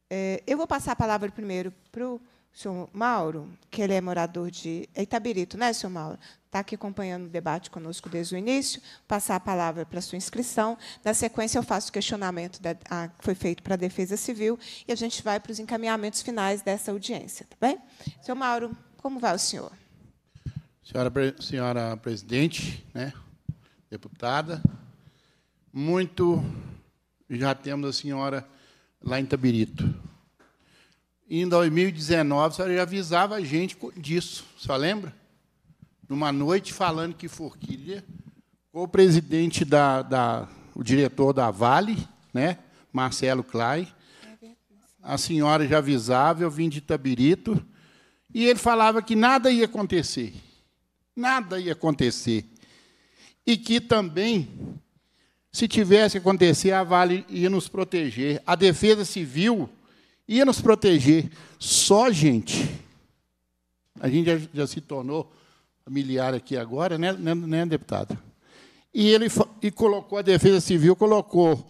É, eu vou passar a palavra primeiro para o senhor Mauro, que ele é morador de Itabirito, né, senhor Mauro? Está aqui acompanhando o debate conosco desde o início. Passar a palavra para a sua inscrição. Na sequência, eu faço o questionamento que foi feito para a Defesa Civil e a gente vai para os encaminhamentos finais dessa audiência, tá bem? Senhor Mauro, como vai o senhor? Senhora, senhora presidente, né, deputada, muito já temos a senhora lá em Itabirito em 2019, a senhora avisava a gente disso, só lembra? Numa noite falando que Forquilha, com o presidente da, da, o diretor da Vale, né, Marcelo Klein, a senhora já avisava, eu vim de Itabirito, e ele falava que nada ia acontecer. Nada ia acontecer. E que também, se tivesse acontecer, a Vale ia nos proteger. A Defesa Civil ia nos proteger. Só gente. A gente já, já se tornou familiar aqui agora, né, né, né deputado? E ele e colocou a Defesa Civil, colocou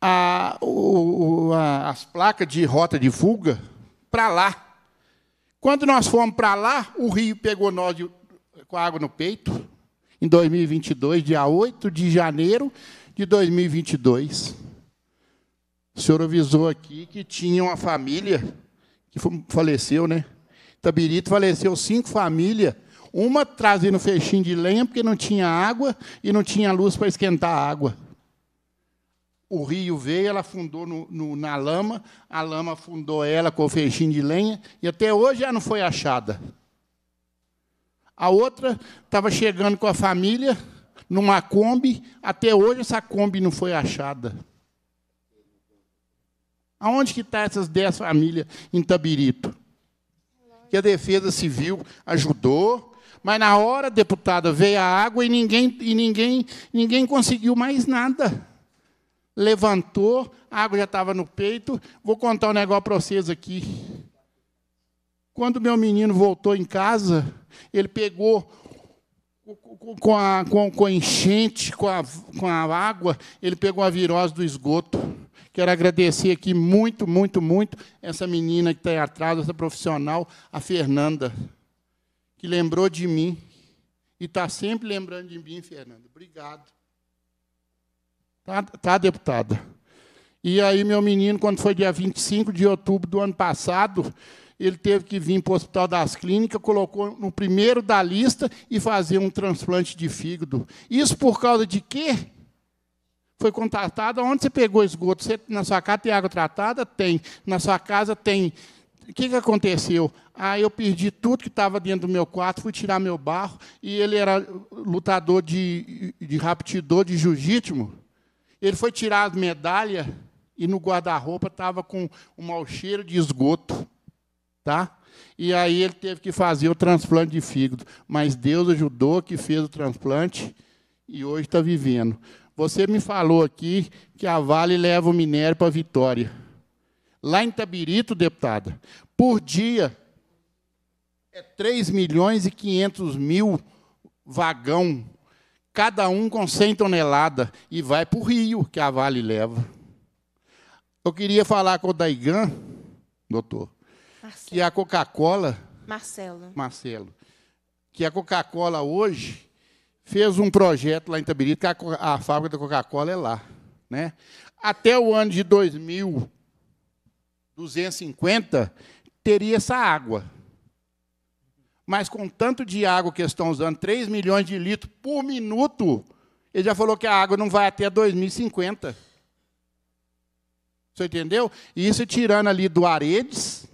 a, o, a, as placas de rota de fuga para lá. Quando nós fomos para lá, o rio pegou nós de, com a água no peito, em 2022, dia 8 de janeiro de 2022. O senhor avisou aqui que tinha uma família que faleceu, né? Tabirito faleceu cinco famílias, uma trazendo feixinho de lenha porque não tinha água e não tinha luz para esquentar a água. O rio veio, ela afundou no, no, na lama, a lama afundou ela com o feixinho de lenha e até hoje ela não foi achada. A outra estava chegando com a família numa Kombi, até hoje essa Kombi não foi achada. Aonde que estão tá essas dez famílias em Tabirito? Que a defesa civil ajudou, mas na hora, deputada, veio a água e ninguém, e ninguém, ninguém conseguiu mais nada. Levantou, a água já estava no peito. Vou contar um negócio para vocês aqui. Quando meu menino voltou em casa, ele pegou com a, com, com a enchente, com a, com a água, ele pegou a virose do esgoto. Quero agradecer aqui muito, muito, muito essa menina que está aí atrás, essa profissional, a Fernanda, que lembrou de mim. E está sempre lembrando de mim, Fernanda. Obrigado. Tá, tá, deputada? E aí, meu menino, quando foi dia 25 de outubro do ano passado, ele teve que vir para o Hospital das Clínicas, colocou no primeiro da lista e fazer um transplante de fígado. Isso por causa de quê? foi contratada, onde você pegou esgoto? Você, na sua casa tem água tratada? Tem. Na sua casa tem. O que, que aconteceu? Ah, eu perdi tudo que estava dentro do meu quarto, fui tirar meu barro, e ele era lutador de, de raptidor de jiu-jitsu. Ele foi tirar as medalhas e no guarda-roupa estava com um mau cheiro de esgoto. Tá? E aí ele teve que fazer o transplante de fígado. Mas Deus ajudou que fez o transplante e hoje está vivendo. Você me falou aqui que a Vale leva o minério para Vitória. Lá em Tabirito, deputada, por dia é 3 milhões e 500 mil vagão, cada um com 100 toneladas, e vai para o Rio que a Vale leva. Eu queria falar com o Daigan, doutor, Marcelo. que a Coca-Cola. Marcelo. Marcelo. Que a Coca-Cola hoje fez um projeto lá em Itabirito, que a, a fábrica da Coca-Cola é lá. Né? Até o ano de 2250, teria essa água. Mas com tanto de água que eles estão usando, 3 milhões de litros por minuto, ele já falou que a água não vai até 2050. Você entendeu? E isso tirando ali do Aredes,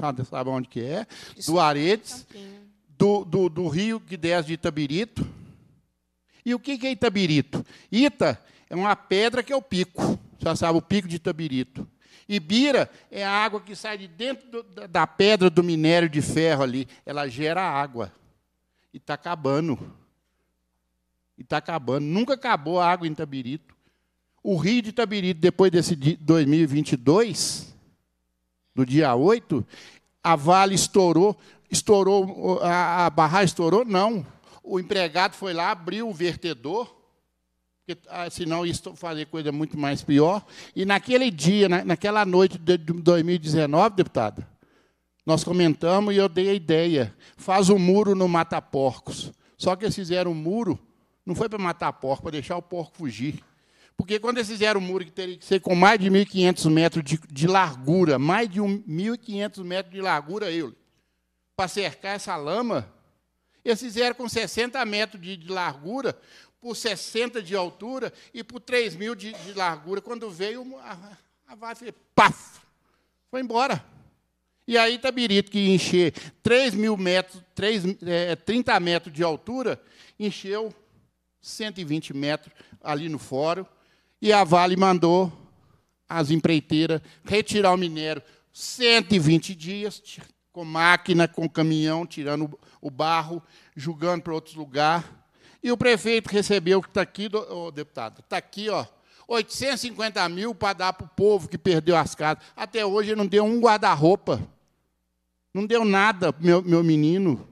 sabe, sabe onde que é? Do Aredes, do, do, do rio que desce de Itabirito, e o que é Itabirito? Ita é uma pedra que é o pico, já sabe, o pico de Itabirito. Ibira é a água que sai de dentro do, da pedra do minério de ferro ali. Ela gera água. E está acabando. E está acabando. Nunca acabou a água em Itabirito. O rio de Itabirito, depois desse 2022, do dia 8, a Vale estourou. Estourou, a, a barragem estourou? Não o empregado foi lá, abriu o vertedor, porque, ah, senão isso fazer coisa muito mais pior. E naquele dia, na, naquela noite de 2019, deputado, nós comentamos e eu dei a ideia: faz um muro no Mata Porcos. Só que eles fizeram um muro, não foi para matar porco, para deixar o porco fugir. Porque quando eles fizeram um muro que teria que ser com mais de 1.500 metros de, de, largura, mais de 1.500 metros de largura, eu, para cercar essa lama, eles fizeram com 60 metros de, de largura, por 60 de altura e por 3 mil de, de largura. Quando veio, a, a vaga paf, foi embora. E aí Tabirito, que encher 3 mil metros, 3, é, 30 metros de altura, encheu 120 metros ali no fórum. E a Vale mandou as empreiteiras retirar o minério 120 dias, com máquina, com caminhão, tirando o barro, julgando para outros lugares. E o prefeito recebeu, que está aqui, o deputado, está aqui, ó, 850 mil para dar para o povo que perdeu as casas. Até hoje não deu um guarda-roupa. Não deu nada, meu, meu menino.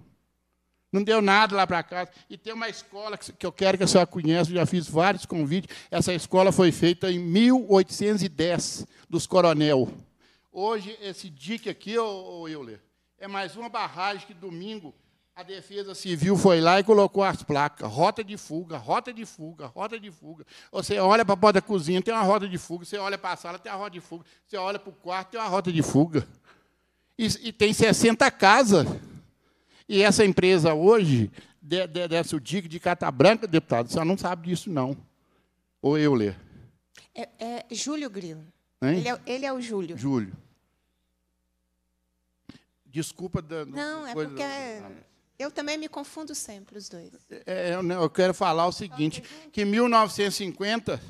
Não deu nada lá para casa. E tem uma escola que eu quero que a senhora conheça, eu já fiz vários convites. Essa escola foi feita em 1810, dos Coronel. Hoje, esse dique aqui, ô, ô Euler, é mais uma barragem que domingo a Defesa Civil foi lá e colocou as placas. Rota de fuga, rota de fuga, rota de fuga. Você olha para a porta da cozinha, tem uma rota de fuga. Você olha para a sala, tem uma rota de fuga. Você olha para o quarto, tem uma rota de fuga. E, e tem 60 casas. E essa empresa hoje, de, de, dessa o DIC de Cata Branca, deputado, você não sabe disso, não. Ou eu ler. É, é Júlio Grilo. Ele é, ele é o Júlio. Júlio. Desculpa. Da, não, é porque é- eu também me confundo sempre, os dois. É, é eu, eu quero falar o seguinte, que em 1950,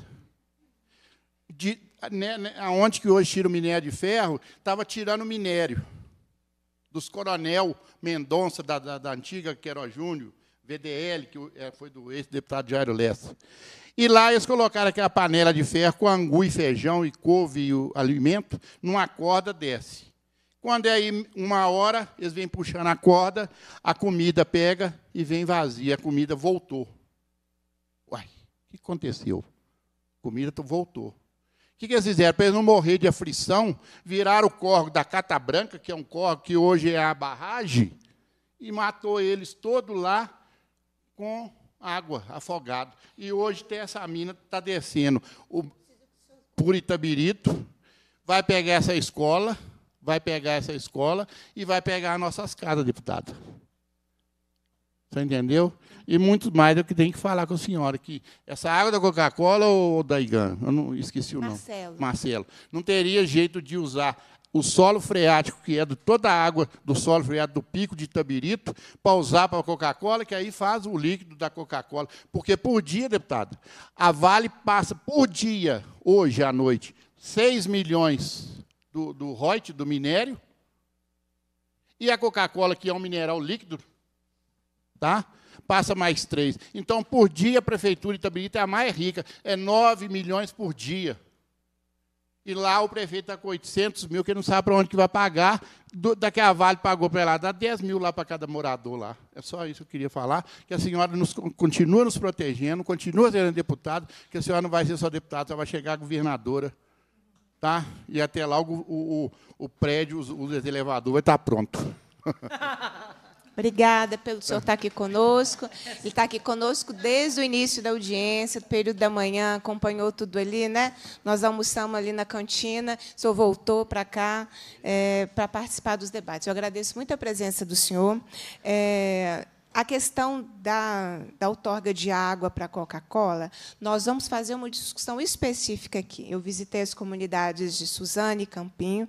né, né, aonde né, onde que hoje tira o minério de ferro, estava tirando o minério dos coronel Mendonça, da, da, da antiga Quero Júnior, VDL, que é, foi do ex-deputado Jairo Lessa. E lá eles colocaram aquela panela de ferro com angu e feijão e couve e o alimento numa corda desce. Quando é aí uma hora, eles vêm puxando a corda, a comida pega e vem vazia, a comida voltou. Uai, o que aconteceu? A comida voltou. O que, que eles fizeram? Para eles não morrer de aflição, viraram o corgo da Cata Branca, que é um corgo que hoje é a barragem, e matou eles todo lá com água, afogado. E hoje tem essa mina que está descendo o, Puritabirito vai pegar essa escola, vai pegar essa escola e vai pegar nossas casas, deputado. Você entendeu? E muito mais do que tem que falar com a senhora, que essa água da Coca-Cola ou da IGAN, eu não esqueci o Marcelo. nome. Marcelo. Não teria jeito de usar o solo freático, que é de toda a água do solo freático do pico de Tabirito, para usar para a Coca-Cola, que aí faz o líquido da Coca-Cola. Porque por dia, deputado, a Vale passa por dia, hoje à noite, 6 milhões do, do Reut, do minério. E a Coca-Cola, que é um mineral líquido, tá? passa mais três. Então, por dia, a prefeitura de Itabirita é a mais rica, é 9 milhões por dia. E lá o prefeito está com 800 mil, que não sabe para onde que vai pagar. Do, daqui a Vale pagou para lá, dá 10 mil lá para cada morador lá. É só isso que eu queria falar, que a senhora nos, continua nos protegendo, continua sendo deputada, que a senhora não vai ser só deputada, ela vai chegar governadora. Tá? E até lá o, o, o prédio, os, elevadores, vai estar tá pronto. Obrigada pelo senhor estar tá aqui conosco. Ele está aqui conosco desde o início da audiência, do período da manhã, acompanhou tudo ali, né? Nós almoçamos ali na cantina, o senhor voltou para cá é, eh, para participar dos debates. Eu agradeço muito a presença do senhor. É, a questão da, da outorga de água para a Coca-Cola, nós vamos fazer uma discussão específica aqui. Eu visitei as comunidades de Suzane e Campinho,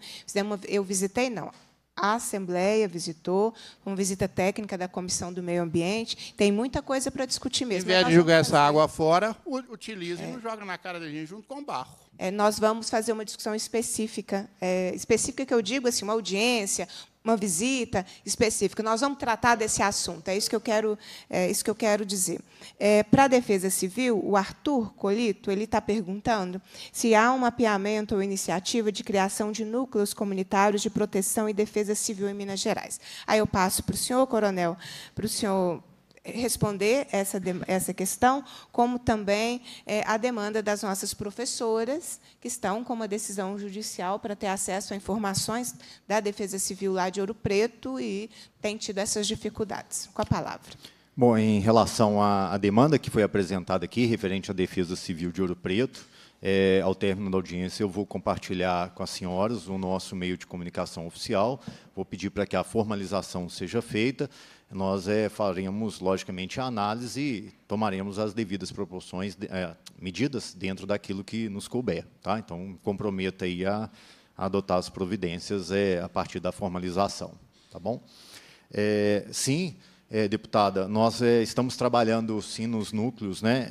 eu visitei, não, a Assembleia visitou, uma visita técnica da Comissão do Meio Ambiente. Tem muita coisa para discutir mesmo. Em vez de jogar essa água fora, utiliza é. e joga na cara da gente junto com o barro. É, nós vamos fazer uma discussão específica, é, específica que eu digo, assim, uma audiência, uma visita específica. Nós vamos tratar desse assunto, é isso que eu quero, é isso que eu quero dizer. É, para a Defesa Civil, o Arthur Colito ele está perguntando se há um mapeamento ou iniciativa de criação de núcleos comunitários de proteção e defesa civil em Minas Gerais. Aí eu passo para o senhor, coronel, para o senhor responder essa, essa questão, como também é, a demanda das nossas professoras, que estão com uma decisão judicial para ter acesso a informações da Defesa Civil lá de Ouro Preto e têm tido essas dificuldades. Com a palavra. Bom, em relação à, à demanda que foi apresentada aqui, referente à Defesa Civil de Ouro Preto, é, ao término da audiência, eu vou compartilhar com as senhoras o nosso meio de comunicação oficial, vou pedir para que a formalização seja feita, nós é, faremos, logicamente, a análise e tomaremos as devidas proporções, é, medidas dentro daquilo que nos couber. Tá? Então, comprometa aí a, a, adotar as providências é, a partir da formalização. Tá bom? É, sim, deputada, nós estamos trabalhando, sim, nos núcleos né,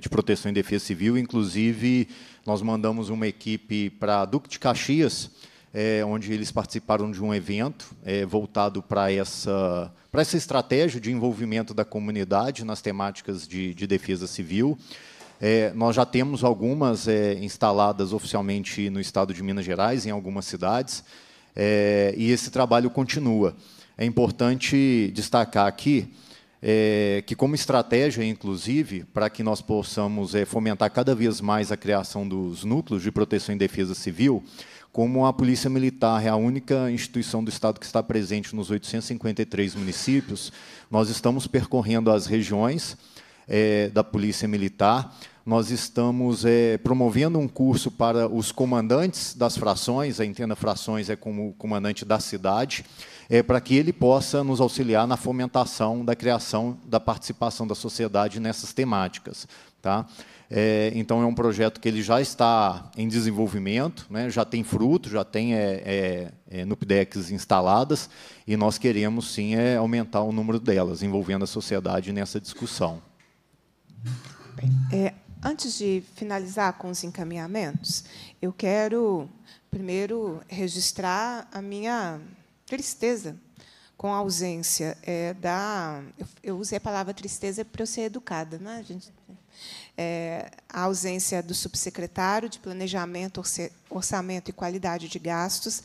de proteção e defesa civil. Inclusive, nós mandamos uma equipe para Duque de Caxias, é, onde eles participaram de um evento é, voltado para essa, para essa estratégia de envolvimento da comunidade nas temáticas de, de defesa civil. É, nós já temos algumas é, instaladas oficialmente no estado de Minas Gerais, em algumas cidades, é, e esse trabalho continua. É importante destacar aqui é, que, como estratégia, inclusive, para que nós possamos é, fomentar cada vez mais a criação dos núcleos de proteção e defesa civil, como a Polícia Militar é a única instituição do Estado que está presente nos 853 municípios, nós estamos percorrendo as regiões é, da Polícia Militar. Nós estamos é, promovendo um curso para os comandantes das frações, a entenda frações é como comandante da cidade, é, para que ele possa nos auxiliar na fomentação da criação da participação da sociedade nessas temáticas. Tá? É, então, é um projeto que ele já está em desenvolvimento, né, já tem fruto, já tem é, é, é instaladas, e nós queremos, sim, é, aumentar o número delas, envolvendo a sociedade nessa discussão. É, antes de finalizar com os encaminhamentos, eu quero primeiro registrar a minha tristeza com a ausência é, da. Eu, eu, usei a palavra tristeza para eu ser educada, né? gente é, a ausência do subsecretário de Planejamento, Orçamento e Qualidade de Gastos,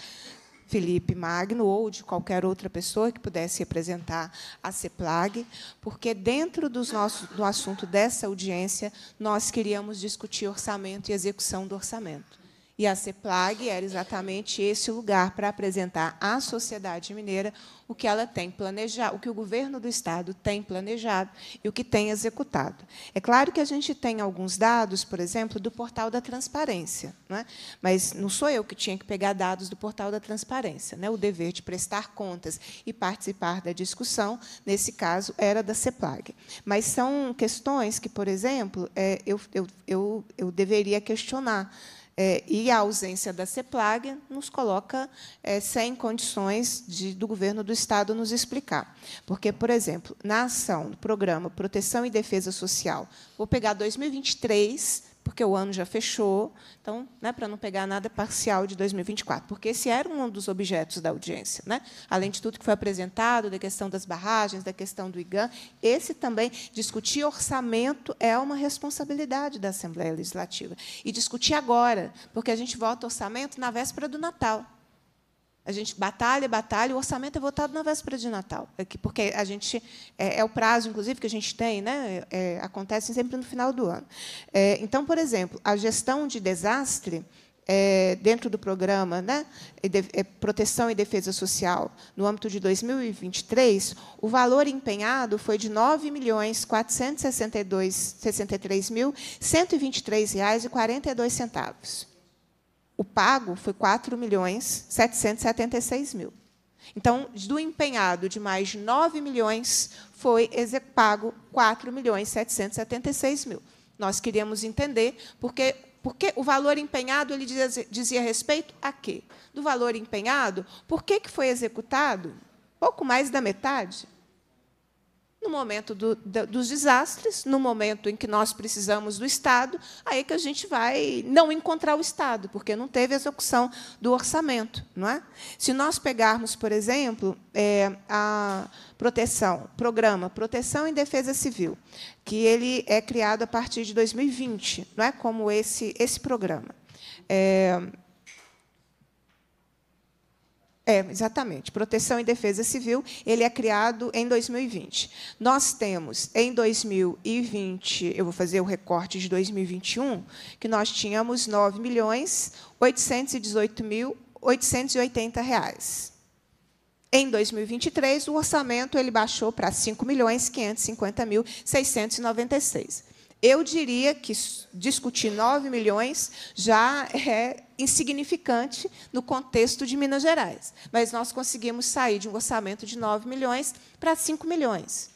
Felipe Magno, ou de qualquer outra pessoa que pudesse representar a CEPLAG, porque, dentro dos nossos, do assunto dessa audiência, nós queríamos discutir orçamento e execução do orçamento. E a CEPLAG era exatamente esse lugar para apresentar à sociedade mineira o que ela tem planejado, o que o governo do Estado tem planejado e o que tem executado. É claro que a gente tem alguns dados, por exemplo, do portal da transparência, né? mas não sou eu que tinha que pegar dados do portal da transparência. Né? O dever de prestar contas e participar da discussão, nesse caso, era da CEPLAG. Mas são questões que, por exemplo, é, eu, eu, eu, eu deveria questionar é, e a ausência da CEPLAG nos coloca é, sem condições de, do governo do Estado nos explicar. Porque, por exemplo, na ação do programa Proteção e Defesa Social, vou pegar 2023, porque o ano já fechou, então, né, para não pegar nada parcial de 2024, porque esse era um dos objetos da audiência. Né? Além de tudo que foi apresentado, da questão das barragens, da questão do IGAN, esse também, discutir orçamento é uma responsabilidade da Assembleia Legislativa. E discutir agora, porque a gente vota orçamento na véspera do Natal. A gente batalha, batalha, o orçamento é votado na véspera de Natal, é porque a gente é, é o prazo, inclusive, que a gente tem, né? É, acontece sempre no final do ano. É, então, por exemplo, a gestão de desastre é, dentro do programa, né? É, proteção e defesa social, no âmbito de 2023, o valor empenhado foi de R$ 9.463.123,42. O pago foi 4 milhões 776 mil. Então, do empenhado de mais 9 milhões, foi pago 4 milhões 776 mil. Nós queríamos entender porque, porque o valor empenhado ele dizia, dizia respeito a quê? Do valor empenhado, por que, que foi executado pouco mais da metade? no momento do, do, dos desastres, no momento em que nós precisamos do Estado, aí é que a gente vai não encontrar o Estado, porque não teve execução do orçamento. Não é? Se nós pegarmos, por exemplo, é, a proteção, programa Proteção e Defesa Civil, que ele é criado a partir de 2020, não é como esse, esse programa. É, é, exatamente. Proteção e Defesa Civil, ele é criado em 2020. Nós temos, em 2020, eu vou fazer o recorte de 2021, que nós tínhamos R$ milhões mil reais. Em 2023, o orçamento ele baixou para R$ milhões mil eu diria que discutir 9 milhões já é insignificante no contexto de Minas Gerais. Mas nós conseguimos sair de um orçamento de 9 milhões para 5 milhões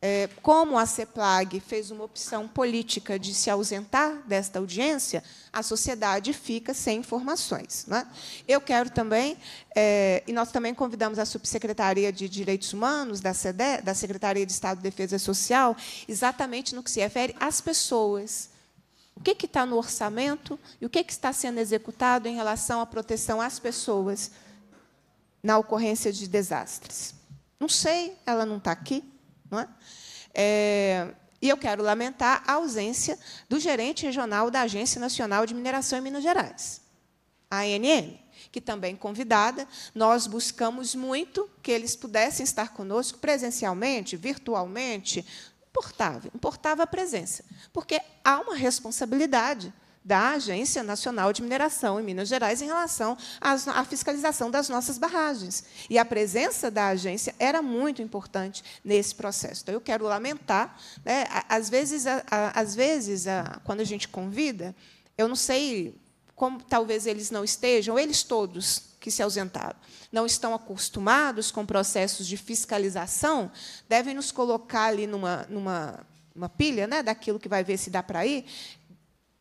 é, como a CEPLAG fez uma opção política de se ausentar desta audiência, a sociedade fica sem informações. Né? Eu quero também, é, e nós também convidamos a Subsecretaria de Direitos Humanos da, CEDE, da Secretaria de Estado de Defesa Social, exatamente no que se refere às pessoas. O que, que está no orçamento e o que, que está sendo executado em relação à proteção às pessoas na ocorrência de desastres? Não sei, ela não está aqui. Não é? é e eu quero lamentar a ausência do gerente regional da Agência Nacional de Mineração em Minas Gerais, a ANM, que também convidada, nós buscamos muito que eles pudessem estar conosco presencialmente, virtualmente, importava, importava a presença, porque há uma responsabilidade da Agência Nacional de Mineração em Minas Gerais em relação à fiscalização das nossas barragens. E a presença da agência era muito importante nesse processo. Então, eu quero lamentar. Né, às vezes, a, a, às vezes a, quando a gente convida, eu não sei como talvez eles não estejam, eles todos que se ausentaram, não estão acostumados com processos de fiscalização, devem nos colocar ali numa, numa uma pilha né, daquilo que vai ver se dá para ir,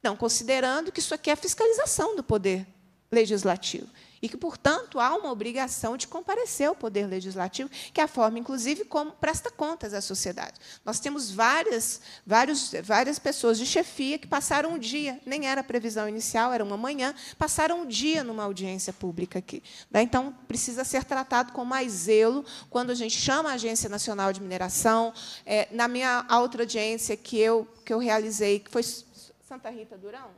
não, considerando que isso aqui é fiscalização do poder legislativo e que, portanto, há uma obrigação de comparecer ao poder legislativo, que é a forma, inclusive, como presta contas à sociedade. Nós temos várias, várias, várias pessoas de chefia que passaram um dia, nem era a previsão inicial, era uma manhã, passaram um dia numa audiência pública aqui. Né? Então, precisa ser tratado com mais zelo quando a gente chama a Agência Nacional de Mineração. É, na minha outra audiência que eu, que eu realizei, que foi Santa Rita Durão?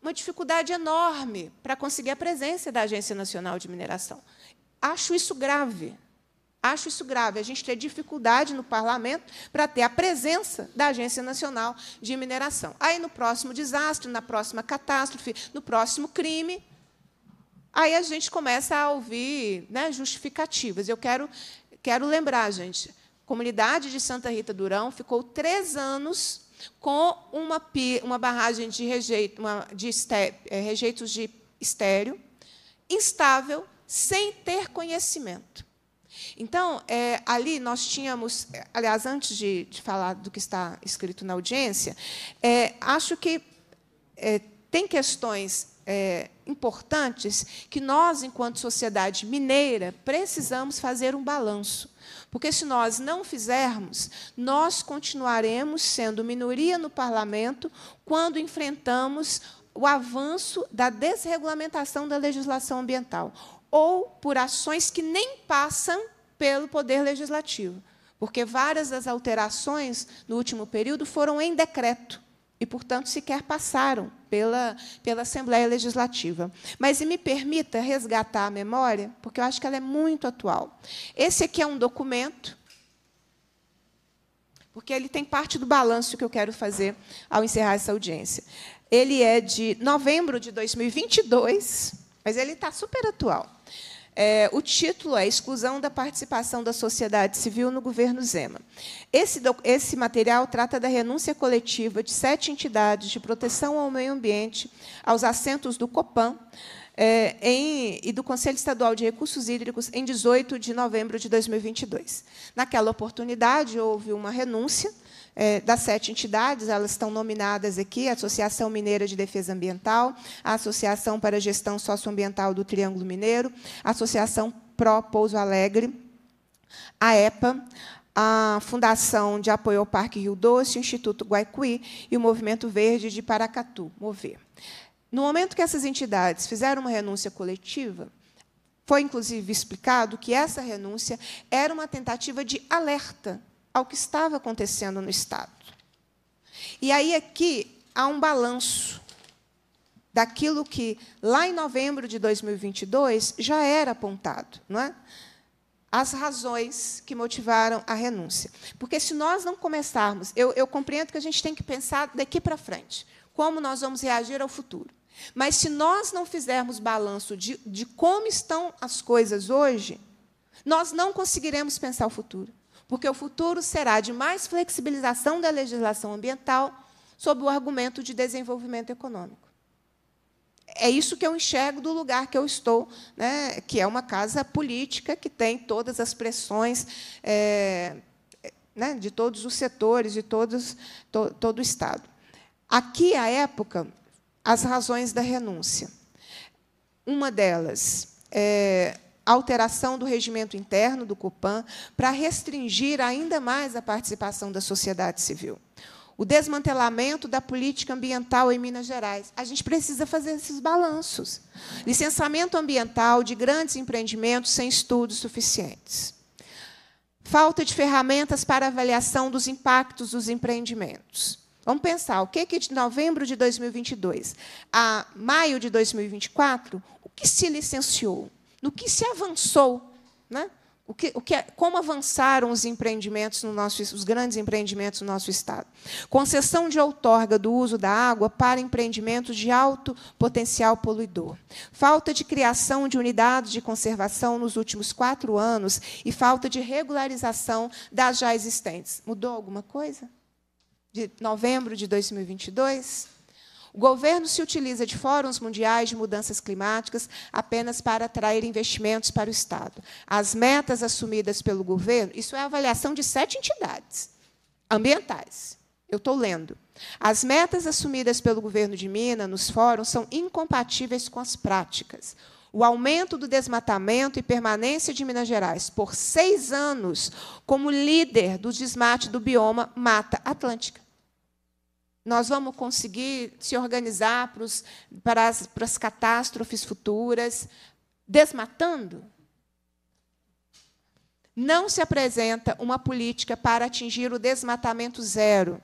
Uma dificuldade enorme para conseguir a presença da Agência Nacional de Mineração. Acho isso grave. Acho isso grave. A gente ter dificuldade no parlamento para ter a presença da Agência Nacional de Mineração. Aí, no próximo desastre, na próxima catástrofe, no próximo crime, aí a gente começa a ouvir né, justificativas. Eu quero, quero lembrar, gente, a comunidade de Santa Rita Durão ficou três anos com uma, uma barragem de, rejeito, uma, de este, é, rejeitos de estéreo, instável, sem ter conhecimento. Então, é, ali nós tínhamos, é, aliás, antes de, de, falar do que está escrito na audiência, é, acho que é, tem questões é, importantes que nós, enquanto sociedade mineira, precisamos fazer um balanço. Porque se nós não fizermos, nós continuaremos sendo minoria no parlamento quando enfrentamos o avanço da desregulamentação da legislação ambiental ou por ações que nem passam pelo poder legislativo, porque várias das alterações no último período foram em decreto e, portanto, sequer passaram pela, pela Assembleia Legislativa. Mas, e me permita resgatar a memória, porque eu acho que ela é muito atual. Esse aqui é um documento, porque ele tem parte do balanço que eu quero fazer ao encerrar essa audiência. Ele é de novembro de 2022, mas ele está super atual. É, o título é Exclusão da Participação da Sociedade Civil no Governo Zema. Esse, esse material trata da renúncia coletiva de sete entidades de proteção ao meio ambiente, aos assentos do COPAN, é, em, e do Conselho Estadual de Recursos Hídricos em 18 de novembro de 2022. Naquela oportunidade, houve uma renúncia é, das sete entidades, elas estão nominadas aqui: a Associação Mineira de Defesa Ambiental, a Associação para Gestão Socioambiental do Triângulo Mineiro, a Associação Pro Pouso Alegre, a EPA, a Fundação de Apoio ao Parque Rio Doce, o Instituto Guaicuí e o Movimento Verde de Paracatu, Mover. No momento que essas entidades fizeram uma renúncia coletiva, foi inclusive explicado que essa renúncia era uma tentativa de alerta ao que estava acontecendo no Estado. E aí aqui há um balanço daquilo que lá em novembro de 2022 já era apontado, não é? As razões que motivaram a renúncia. Porque se nós não começarmos, eu, eu compreendo que a gente tem que pensar daqui para frente, como nós vamos reagir ao futuro. Mas se nós não fizermos balanço de, de como estão as coisas hoje, nós não conseguiremos pensar o futuro porque o futuro será de mais flexibilização da legislação ambiental sob o argumento de desenvolvimento econômico. É isso que eu enxergo do lugar que eu estou, né, que é uma casa política que tem todas as pressões é, né, de todos os setores, de todos, to, todo o Estado. Aqui, à época, as razões da renúncia. Uma delas, é, alteração do regimento interno do Copan para restringir ainda mais a participação da sociedade civil. O desmantelamento da política ambiental em Minas Gerais. A gente precisa fazer esses balanços. Licenciamento ambiental de grandes empreendimentos sem estudos suficientes. Falta de ferramentas para avaliação dos impactos dos empreendimentos. Vamos pensar, o que, que de novembro de 2022 a maio de 2024, o que se licenciou? no que se avançou, né? O que, o que, é, como avançaram os empreendimentos no nosso, os grandes empreendimentos no nosso estado? Concessão de outorga do uso da água para empreendimentos de alto potencial poluidor. Falta de criação de unidades de conservação nos últimos quatro anos e falta de regularização das já existentes. Mudou alguma coisa? De novembro de 2022? O governo se utiliza de fóruns mundiais de mudanças climáticas apenas para atrair investimentos para o Estado. As metas assumidas pelo governo, isso é a avaliação de sete entidades ambientais. Eu estou lendo. As metas assumidas pelo governo de Minas nos fóruns são incompatíveis com as práticas. O aumento do desmatamento e permanência de Minas Gerais por seis anos como líder do desmate do bioma Mata Atlântica. Nós vamos conseguir se organizar para, os, para, as, para as catástrofes futuras, desmatando? Não se apresenta uma política para atingir o desmatamento zero.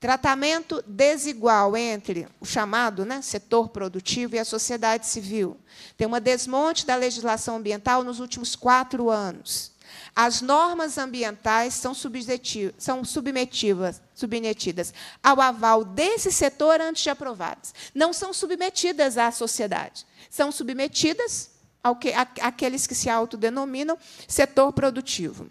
Tratamento desigual entre o chamado né, setor produtivo e a sociedade civil. Tem uma desmonte da legislação ambiental nos últimos quatro anos. As normas ambientais são, são submetidas ao aval desse setor antes de aprovadas. Não são submetidas à sociedade, são submetidas ao que, à, àqueles que se autodenominam setor produtivo.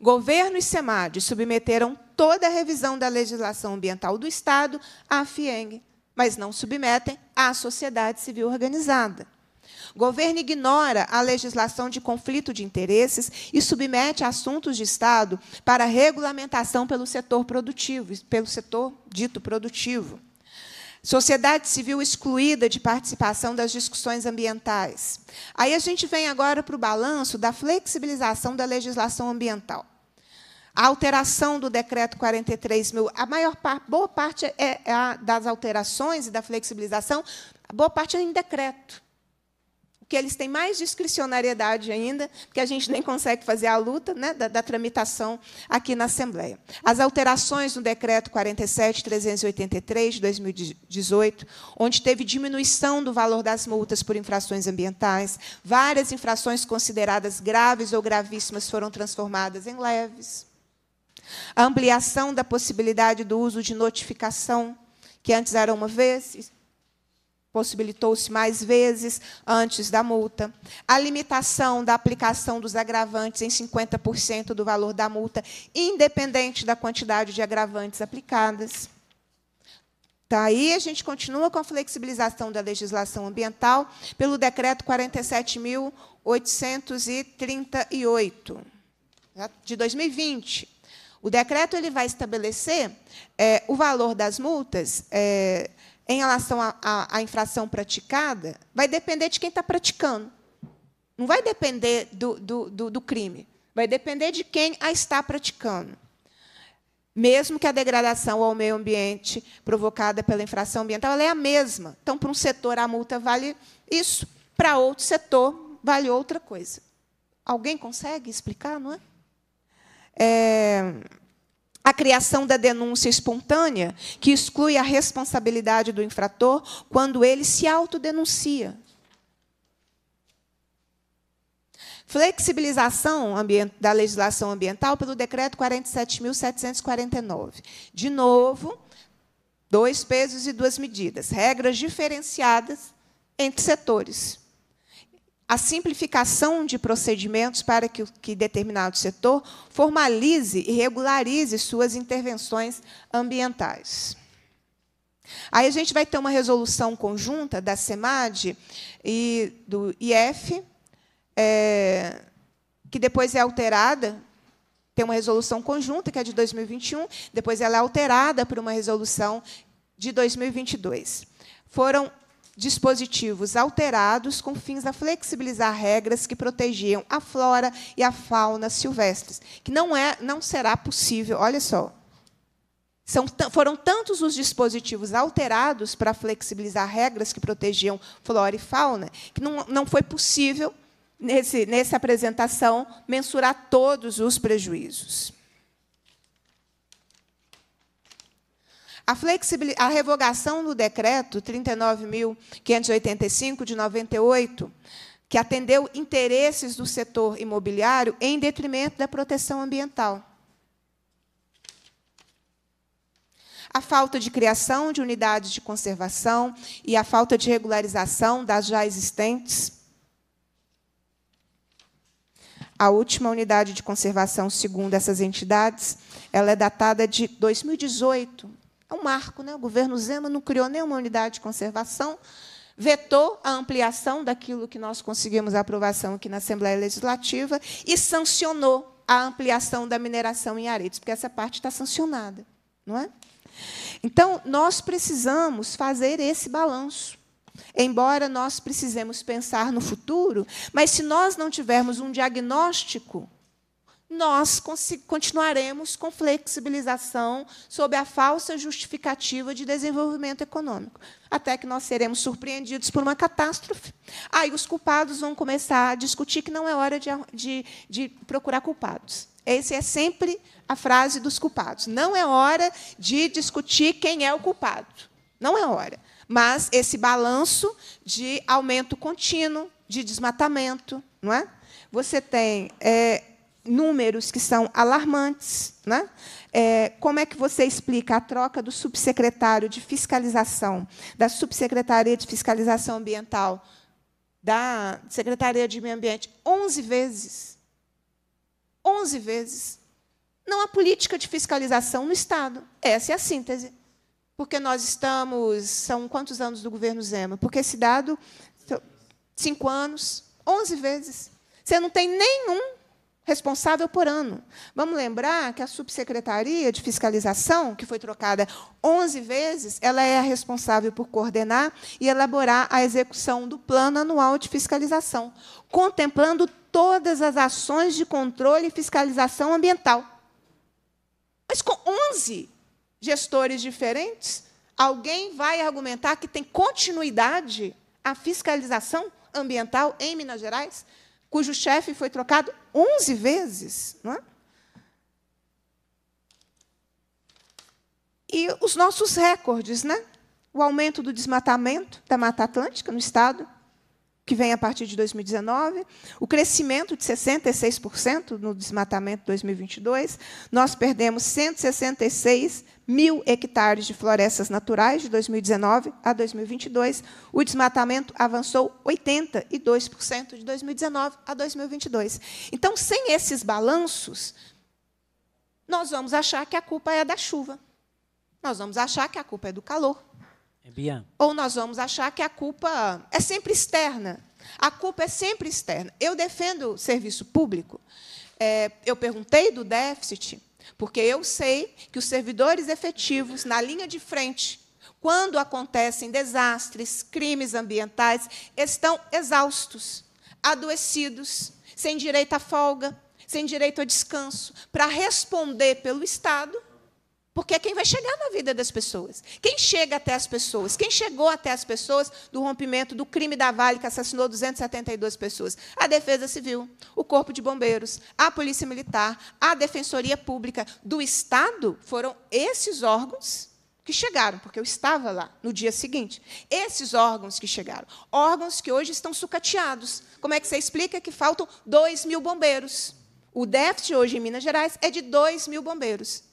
Governo e SEMAD submeteram toda a revisão da legislação ambiental do Estado à FIENG, mas não submetem à sociedade civil organizada. Governo ignora a legislação de conflito de interesses e submete assuntos de Estado para regulamentação pelo setor produtivo, pelo setor dito produtivo. Sociedade civil excluída de participação das discussões ambientais. Aí a gente vem agora para o balanço da flexibilização da legislação ambiental. A alteração do decreto 43 mil, a maior parte, boa parte é, é, a, das alterações e da flexibilização, boa parte é em decreto que eles têm mais discricionariedade ainda, porque a gente nem consegue fazer a luta né, da, da, tramitação aqui na Assembleia. As alterações no Decreto 47.383, de 2018, onde teve diminuição do valor das multas por infrações ambientais, várias infrações consideradas graves ou gravíssimas foram transformadas em leves. A ampliação da possibilidade do uso de notificação, que antes era uma vez, possibilitou-se mais vezes antes da multa, a limitação da aplicação dos agravantes em 50% do valor da multa, independente da quantidade de agravantes aplicadas. Tá, aí a gente continua com a flexibilização da legislação ambiental pelo decreto 47.838 de 2020. O decreto ele vai estabelecer é, o valor das multas é, em relação à infração praticada vai depender de quem está praticando. Não vai depender do, do, do, do crime. Vai depender de quem a está praticando. Mesmo que a degradação ao meio ambiente provocada pela infração ambiental ela é a mesma. Então, para um setor, a multa vale isso. Para outro setor, vale outra coisa. Alguém consegue explicar, não é? é a criação da denúncia espontânea, que exclui a responsabilidade do infrator quando ele se autodenuncia. Flexibilização da legislação ambiental pelo decreto 47.749. De novo, dois pesos e duas medidas, regras diferenciadas entre setores a simplificação de procedimentos para que, que determinado setor formalize e regularize suas intervenções ambientais. Aí a gente vai ter uma resolução conjunta da SEMAD e do IF, é, que depois é alterada, tem uma resolução conjunta, que é de 2021, depois ela é alterada por uma resolução de 2022. Foram dispositivos alterados com fins a flexibilizar regras que protegiam a flora e a fauna silvestres, que não é, não será possível. Olha só. São, foram tantos os dispositivos alterados para flexibilizar regras que protegiam flora e fauna, que não, não foi possível, nesse, nessa apresentação, mensurar todos os prejuízos. A, a revogação do decreto 39.585, de 98, que atendeu interesses do setor imobiliário em detrimento da proteção ambiental. a falta de criação de unidades de conservação e a falta de regularização das já existentes. A última unidade de conservação, segundo essas entidades, ela é datada de 2018, um marco, né? O governo Zema não criou nenhuma unidade de conservação, vetou a ampliação daquilo que nós conseguimos a aprovação aqui na Assembleia Legislativa e sancionou a ampliação da mineração em Aretes, porque essa parte está sancionada, não é? Então, nós precisamos fazer esse balanço. Embora nós precisemos pensar no futuro, mas se nós não tivermos um diagnóstico nós continuaremos com flexibilização sob a falsa justificativa de desenvolvimento econômico, até que nós seremos surpreendidos por uma catástrofe. Aí os culpados vão começar a discutir que não é hora de, de, de procurar culpados. Essa é sempre a frase dos culpados. Não é hora de discutir quem é o culpado. Não é hora. Mas esse balanço de aumento contínuo, de desmatamento, não é? Você tem é, números que são alarmantes. Né? É, como é que você explica a troca do subsecretário de fiscalização, da subsecretaria de fiscalização ambiental, da secretaria de meio ambiente, 11 vezes? 11 vezes. Não há política de fiscalização no Estado. Essa é a síntese. Porque nós estamos. São quantos anos do governo Zema? Porque esse dado. Cinco anos, 11 vezes. Você não tem nenhum responsável por ano. Vamos lembrar que a subsecretaria de fiscalização, que foi trocada 11 vezes, ela é a responsável por coordenar e elaborar a execução do plano anual de fiscalização, contemplando todas as ações de controle e fiscalização ambiental. Mas com 11 gestores diferentes, alguém vai argumentar que tem continuidade a fiscalização ambiental em Minas Gerais? cujo chefe foi trocado 11 vezes. Não é? E os nossos recordes, né? O aumento do desmatamento da Mata Atlântica no Estado, que vem a partir de 2019, o crescimento de 66% no desmatamento de 2022, nós perdemos 166 mil hectares de florestas naturais de 2019 a 2022, o desmatamento avançou 82% de 2019 a 2022. Então, sem esses balanços, nós vamos achar que a culpa é da chuva, nós vamos achar que a culpa é do calor, é, Ou nós vamos achar que a culpa é sempre externa. A culpa é sempre externa. Eu defendo serviço público. É, eu perguntei do déficit, porque eu sei que os servidores efetivos na linha de frente, quando acontecem desastres, crimes ambientais, estão exaustos, adoecidos, sem direito à folga, sem direito a descanso, para responder pelo Estado porque é quem vai chegar na vida das pessoas. Quem chega até as pessoas? Quem chegou até as pessoas do rompimento do crime da Vale, que assassinou 272 pessoas? A Defesa Civil, o Corpo de Bombeiros, a Polícia Militar, a Defensoria Pública do Estado foram esses órgãos que chegaram, porque eu estava lá no dia seguinte. Esses órgãos que chegaram, órgãos que hoje estão sucateados. Como é que você explica que faltam 2 mil bombeiros? O déficit hoje em Minas Gerais é de 2 mil bombeiros.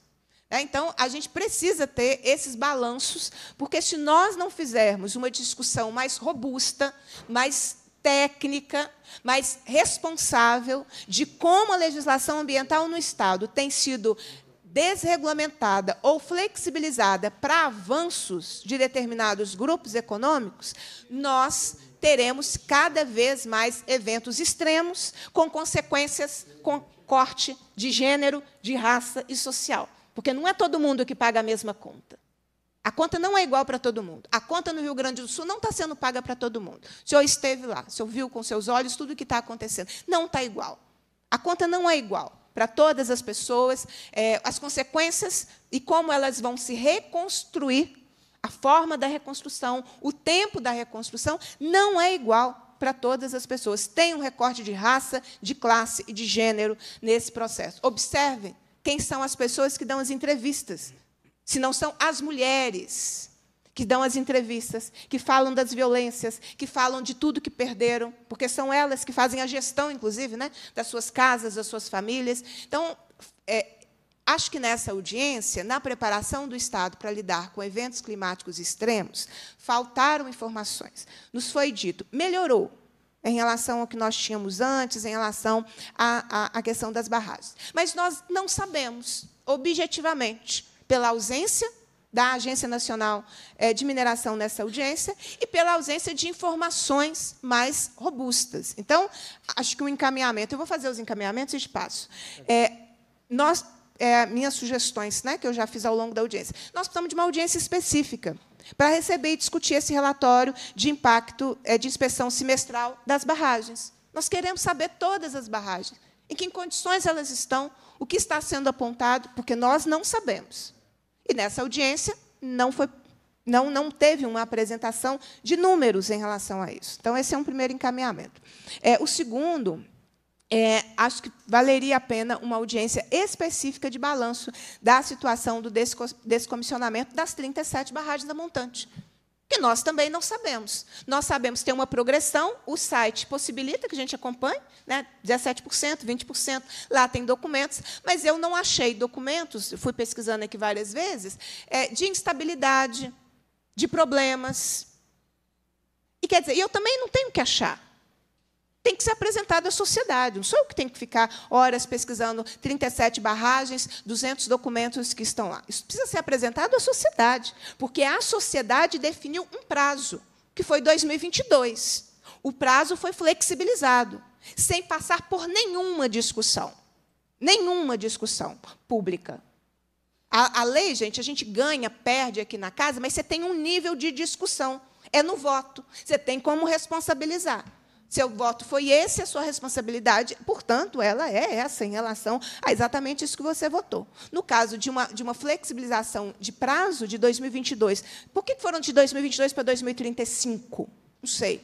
É, então, a gente precisa ter esses balanços, porque se nós não fizermos uma discussão mais robusta, mais técnica, mais responsável de como a legislação ambiental no Estado tem sido desregulamentada ou flexibilizada para avanços de determinados grupos econômicos, nós teremos cada vez mais eventos extremos com consequências com corte de gênero, de raça e social. Porque não é todo mundo que paga a mesma conta. A conta não é igual para todo mundo. A conta no Rio Grande do Sul não está sendo paga para todo mundo. O senhor esteve lá, o senhor viu com seus olhos tudo o que está acontecendo. Não está igual. A conta não é igual para todas as pessoas, é, as consequências e como elas vão se reconstruir, a forma da reconstrução, o tempo da reconstrução, não é igual para todas as pessoas. Tem um recorte de raça, de classe e de gênero nesse processo. Observem quem são as pessoas que dão as entrevistas, se não são as mulheres que dão as entrevistas, que falam das violências, que falam de tudo que perderam, porque são elas que fazem a gestão, inclusive, né, das suas casas, das suas famílias. Então, é, acho que nessa audiência, na preparação do Estado para lidar com eventos climáticos extremos, faltaram informações. Nos foi dito, melhorou, em relação ao que nós tínhamos antes, em relação à, à questão das barragens. Mas nós não sabemos, objetivamente, pela ausência da Agência Nacional eh, de Mineração nessa audiência e pela ausência de informações mais robustas. Então, acho que o encaminhamento, eu vou fazer os encaminhamentos e te passo. É, eh, nós, é, minhas sugestões, né, que eu já fiz ao longo da audiência. Nós precisamos de uma audiência específica para receber e discutir esse relatório de impacto eh, de inspeção semestral das barragens. Nós queremos saber todas as barragens, em que condições elas estão, o que está sendo apontado, porque nós não sabemos. E nessa audiência não foi não, não teve uma apresentação de números em relação a isso. Então, esse é um primeiro encaminhamento. É, o segundo é, acho que valeria a pena uma audiência específica de balanço da situação do descomissionamento das 37 barragens da montante. Que nós também não sabemos. Nós sabemos que tem uma progressão, o site possibilita que a gente acompanhe, né, 17%, 20%, lá tem documentos, mas eu não achei documentos, fui pesquisando aqui várias vezes, é, de instabilidade, de problemas. E quer dizer, eu também não tenho que achar tem que ser apresentado à sociedade. Não sou eu que tenho que ficar horas pesquisando 37 barragens, 200 documentos que estão lá. Isso precisa ser apresentado à sociedade, porque a sociedade definiu um prazo, que foi 2022. O prazo foi flexibilizado, sem passar por nenhuma discussão. Nenhuma discussão pública. A, a lei, gente, a gente ganha, perde aqui na casa, mas você tem um nível de discussão. É no voto. Você tem como responsabilizar. Seu voto foi esse, a sua responsabilidade, portanto, ela é essa em relação a exatamente isso que você votou. No caso de uma, de uma flexibilização de prazo de 2022, por que foram de 2022 para 2035? Não sei.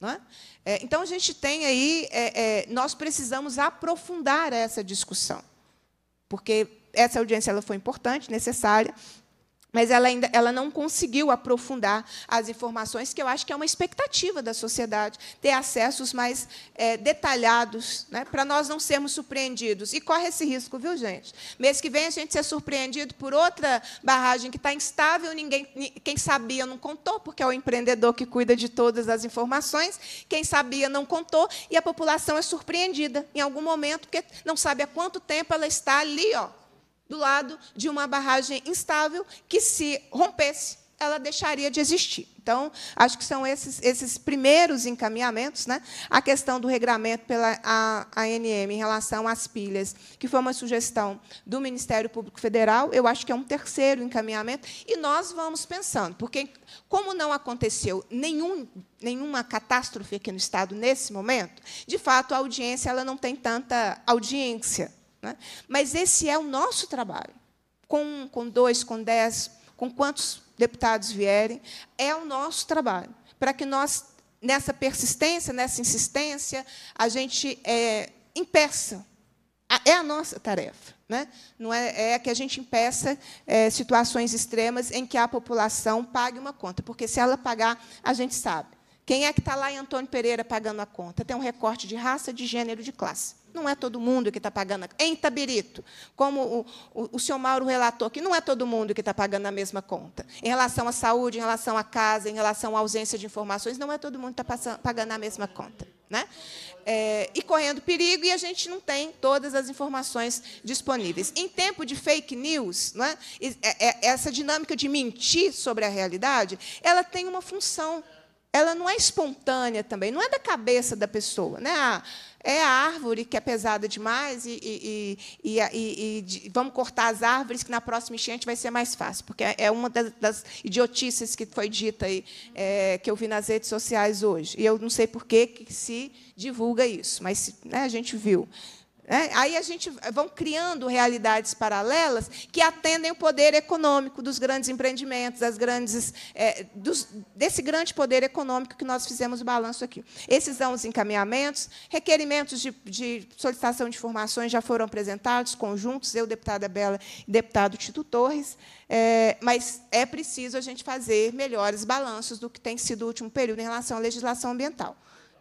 Não é? É, então, a gente tem aí, é, é, nós precisamos aprofundar essa discussão, porque essa audiência ela foi importante, necessária, mas ela ainda ela não conseguiu aprofundar as informações, que eu acho que é uma expectativa da sociedade, ter acessos mais é, detalhados, né, para nós não sermos surpreendidos. E corre esse risco, viu, gente? Mês que vem a gente ser surpreendido por outra barragem que está instável, ninguém, quem sabia não contou, porque é o empreendedor que cuida de todas as informações, quem sabia não contou, e a população é surpreendida em algum momento, porque não sabe há quanto tempo ela está ali, ó, do lado de uma barragem instável que, se rompesse, ela deixaria de existir. Então, acho que são esses, esses primeiros encaminhamentos. Né? A questão do regramento pela ANM em relação às pilhas, que foi uma sugestão do Ministério Público Federal, eu acho que é um terceiro encaminhamento. E nós vamos pensando, porque, como não aconteceu nenhum, nenhuma catástrofe aqui no Estado nesse momento, de fato, a audiência ela não tem tanta audiência. Né? Mas esse é o nosso trabalho. Com um, com dois, com dez, com quantos deputados vierem, é o nosso trabalho. Para que nós, nessa persistência, nessa insistência, a gente é, impeça. É a nossa tarefa. Né? Não é, é que a gente impeça é, situações extremas em que a população pague uma conta, porque se ela pagar, a gente sabe. Quem é que está lá em Antônio Pereira pagando a conta? Tem um recorte de raça, de gênero, de classe. Não é todo mundo que está pagando. A... Em Tabirito, como o, o, o senhor Mauro relatou que não é todo mundo que está pagando a mesma conta. Em relação à saúde, em relação à casa, em relação à ausência de informações, não é todo mundo que está pagando a mesma conta. Né? É, e correndo perigo, e a gente não tem todas as informações disponíveis. Em tempo de fake news, né, essa dinâmica de mentir sobre a realidade, ela tem uma função ela não é espontânea também, não é da cabeça da pessoa. Né? Ah, é a árvore que é pesada demais e, e, e, e, vamos cortar as árvores que na próxima enchente vai ser mais fácil, porque é, é uma das, das idiotices que foi dita aí, é, que eu vi nas redes sociais hoje. E eu não sei por que, que se divulga isso, mas né, a gente viu. É, aí a gente vão criando realidades paralelas que atendem o poder econômico dos grandes empreendimentos, das grandes, é, dos, desse grande poder econômico que nós fizemos o balanço aqui. Esses são os encaminhamentos. Requerimentos de, de solicitação de informações já foram apresentados, conjuntos, eu, deputada Bela e deputado Tito Torres, é, mas é preciso a gente fazer melhores balanços do que tem sido o último período em relação à legislação ambiental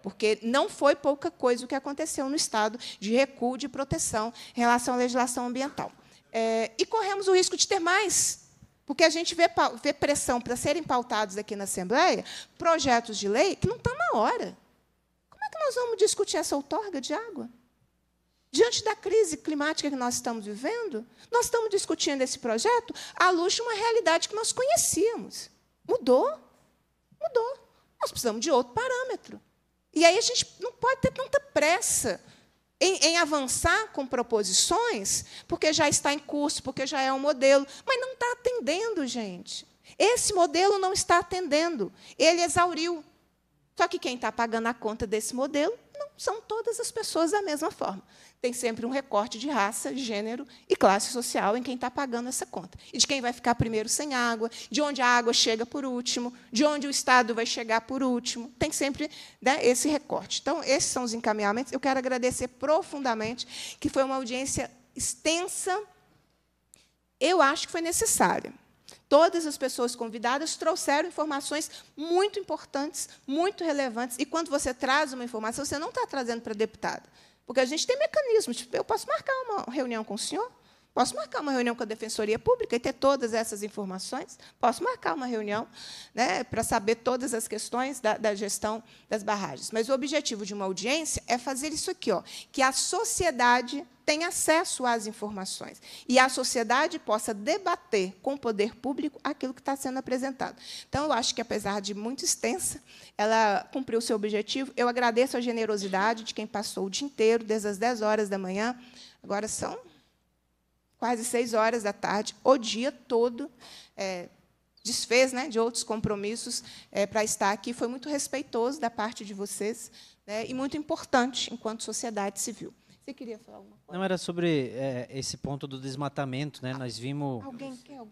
porque não foi pouca coisa o que aconteceu no Estado de recuo de proteção em relação à legislação ambiental. É, e corremos o risco de ter mais, porque a gente vê, vê pressão para serem pautados aqui na Assembleia projetos de lei que não estão na hora. Como é que nós vamos discutir essa outorga de água? Diante da crise climática que nós estamos vivendo, nós estamos discutindo esse projeto à luz de uma realidade que nós conhecíamos. Mudou. Mudou. Nós precisamos de outro parâmetro. E aí a gente não pode ter tanta pressa em, em avançar com proposições, porque já está em curso, porque já é um modelo, mas não está atendendo, gente. Esse modelo não está atendendo, ele exauriu. Só que quem está pagando a conta desse modelo não são todas as pessoas da mesma forma tem sempre um recorte de raça, gênero e classe social em quem está pagando essa conta. E de quem vai ficar primeiro sem água, de onde a água chega por último, de onde o Estado vai chegar por último. Tem sempre né, esse recorte. Então, esses são os encaminhamentos. Eu quero agradecer profundamente, que foi uma audiência extensa. Eu acho que foi necessária. Todas as pessoas convidadas trouxeram informações muito importantes, muito relevantes. E quando você traz uma informação, você não está trazendo para deputado, porque a gente tem mecanismos. Tipo, eu posso marcar uma reunião com o senhor? Posso marcar uma reunião com a Defensoria Pública e ter todas essas informações? Posso marcar uma reunião né, para saber todas as questões da, da, gestão das barragens. Mas o objetivo de uma audiência é fazer isso aqui, ó, que a sociedade tenha acesso às informações e a sociedade possa debater com o poder público aquilo que está sendo apresentado. Então, eu acho que, apesar de muito extensa, ela cumpriu o seu objetivo. Eu agradeço a generosidade de quem passou o dia inteiro, desde as 10 horas da manhã. Agora são quase seis horas da tarde, o dia todo. É, desfez né, de outros compromissos é, para estar aqui. Foi muito respeitoso da parte de vocês né, e muito importante enquanto sociedade civil. Você queria falar alguma coisa? Não, era sobre é, esse ponto do desmatamento. Né? Nós vimos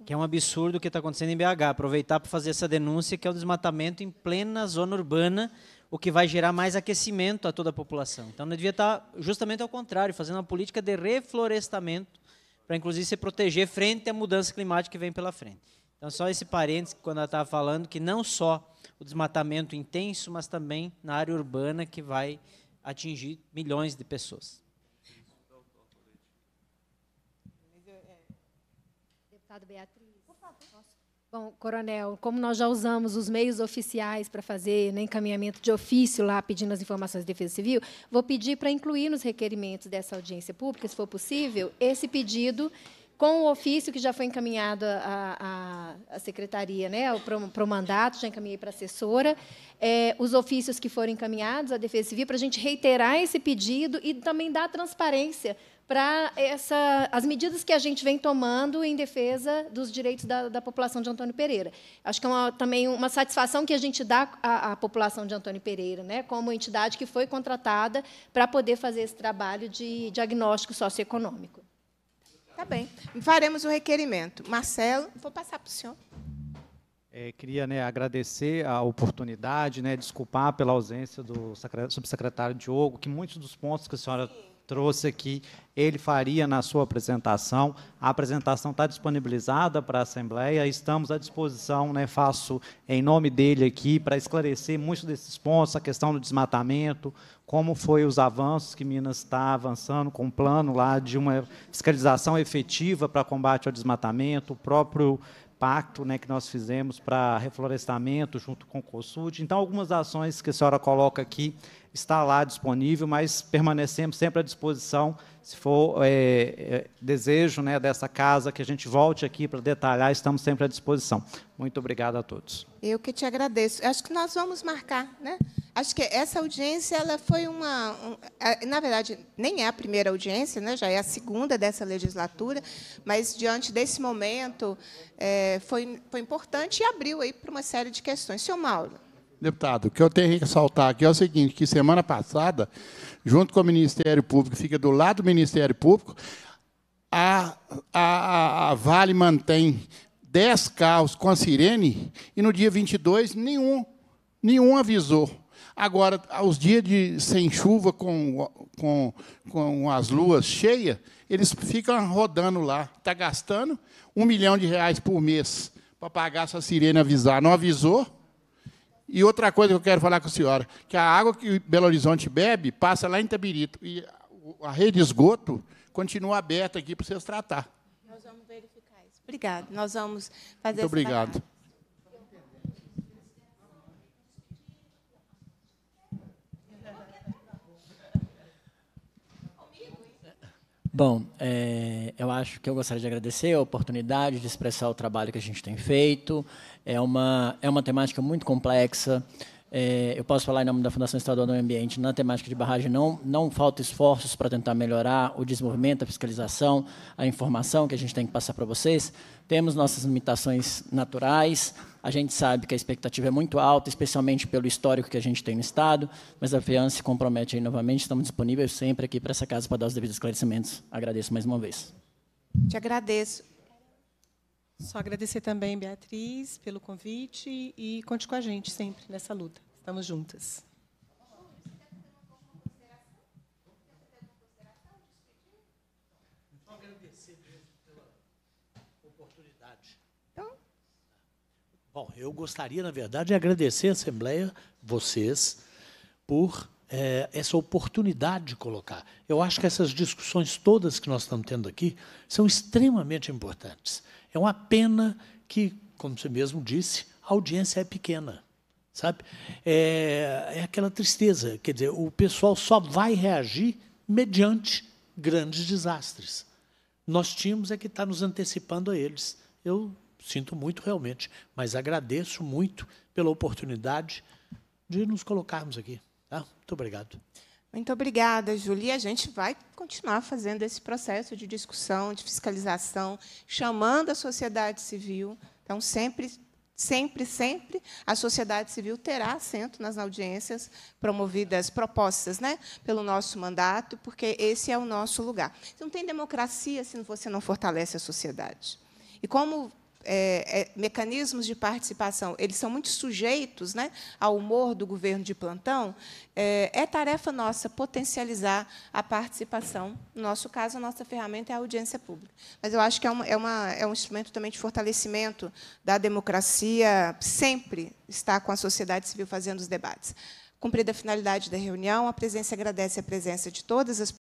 que é um absurdo o que está acontecendo em BH. Aproveitar para fazer essa denúncia, que é o desmatamento em plena zona urbana, o que vai gerar mais aquecimento a toda a população. Então, nós devia estar tá justamente ao contrário, fazendo uma política de reflorestamento para inclusive se proteger frente à mudança climática que vem pela frente. Então, só esse parênteses, quando ela estava falando, que não só o desmatamento intenso, mas também na área urbana que vai atingir milhões de pessoas. Deputado Beatriz. Bom, coronel, como nós já usamos os meios oficiais para fazer né, encaminhamento de ofício lá pedindo as informações de defesa civil, vou pedir para incluir nos requerimentos dessa audiência pública, se for possível, esse pedido com o ofício que já foi encaminhado à, secretaria, né, para o mandato, já encaminhei para a assessora, é, os ofícios que foram encaminhados à Defesa Civil, para a gente reiterar esse pedido e também dar transparência para as medidas que a gente vem tomando em defesa dos direitos da, da população de Antônio Pereira. Acho que é uma, também uma satisfação que a gente dá à, à, população de Antônio Pereira, né, como entidade que foi contratada para poder fazer esse trabalho de diagnóstico socioeconômico. Tá bem. Faremos o requerimento. Marcelo, vou passar para o senhor. É, queria né, agradecer a oportunidade, né, desculpar pela ausência do subsecretário Diogo, que muitos dos pontos que a senhora Sim trouxe aqui, ele faria na sua apresentação. A apresentação está disponibilizada para a Assembleia, estamos à disposição, né, faço em nome dele aqui, para esclarecer muitos desses pontos, a questão do desmatamento, como foi os avanços que Minas está avançando com o plano lá de uma fiscalização efetiva para combate ao desmatamento, o próprio pacto né, que nós fizemos para reflorestamento junto com o COSUD. Então, algumas ações que a senhora coloca aqui está lá disponível, mas permanecemos sempre à disposição, se for é, é desejo né, dessa casa que a gente volte aqui para detalhar, estamos sempre à disposição. Muito obrigado a todos. Eu que te agradeço. Acho que nós vamos marcar, né? Acho que essa audiência ela foi uma, é, na verdade, nem é a primeira audiência, né? já é a segunda dessa legislatura, mas diante desse momento é, foi, foi importante e abriu aí para uma série de questões. Senhor Mauro. Deputado, o que eu tenho que ressaltar aqui é o seguinte, que semana passada, junto com o Ministério Público, fica do lado do Ministério Público, a, a, a Vale mantém 10 carros com a sirene e no dia 22 nenhum, nenhum avisou. Agora, aos dias de, sem chuva, com, com, com as luas cheias, eles ficam rodando lá. Está gastando um milhão de reais por mês para pagar essa sirene avisar. Não avisou? E outra coisa que eu quero falar com a senhora, que a água que Belo Horizonte bebe passa lá em Tabirito. E a rede de esgoto continua aberta aqui para vocês tratar. Nós vamos verificar isso. Obrigado. Nós vamos fazer Muito obrigado. Parada. Bom, é, eu acho que eu gostaria de agradecer a oportunidade de expressar o trabalho que a gente tem feito. É uma, é uma temática muito complexa. É, eu posso falar em nome da Fundação Estadual do Meio Ambiente, na temática de barragem não, não falta esforços para tentar melhorar o desenvolvimento, a fiscalização, a informação que a gente tem que passar para vocês. Temos nossas limitações naturais, a gente sabe que a expectativa é muito alta, especialmente pelo histórico que a gente tem no Estado, mas a FIAN se compromete aí novamente, estamos disponíveis sempre aqui para essa casa para dar os devidos esclarecimentos. Agradeço mais uma vez. Te agradeço. Só agradecer também, Beatriz, pelo convite e conte com a gente sempre nessa luta. Estamos juntas. Então? Bom, eu gostaria, na verdade, de agradecer à Assembleia, vocês, por é, essa oportunidade de colocar. Eu acho que essas discussões todas que nós estamos tendo aqui são extremamente importantes. É uma pena que, como você mesmo disse, a audiência é pequena sabe? É, é aquela tristeza, quer dizer, o pessoal só vai reagir mediante grandes desastres. Nós tínhamos é que estar tá nos antecipando a eles. Eu sinto muito realmente, mas agradeço muito pela oportunidade de nos colocarmos aqui. Tá? Muito obrigado. Muito obrigada, Julia. A gente vai continuar fazendo esse processo de discussão, de fiscalização, chamando a sociedade civil. Então, sempre sempre, sempre, a sociedade civil terá assento nas audiências promovidas, propostas né, pelo nosso mandato, porque esse é o nosso lugar. Não tem democracia se você não fortalece a sociedade. E como é, é, mecanismos de participação eles são muito sujeitos né, ao humor do governo de plantão, é, é, tarefa nossa potencializar a participação. No nosso caso, a nossa ferramenta é a audiência pública. Mas eu acho que é, uma, é, uma, é um instrumento também de fortalecimento da democracia, sempre estar com a sociedade civil fazendo os debates. Cumprida a finalidade da reunião, a presença agradece a presença de todas as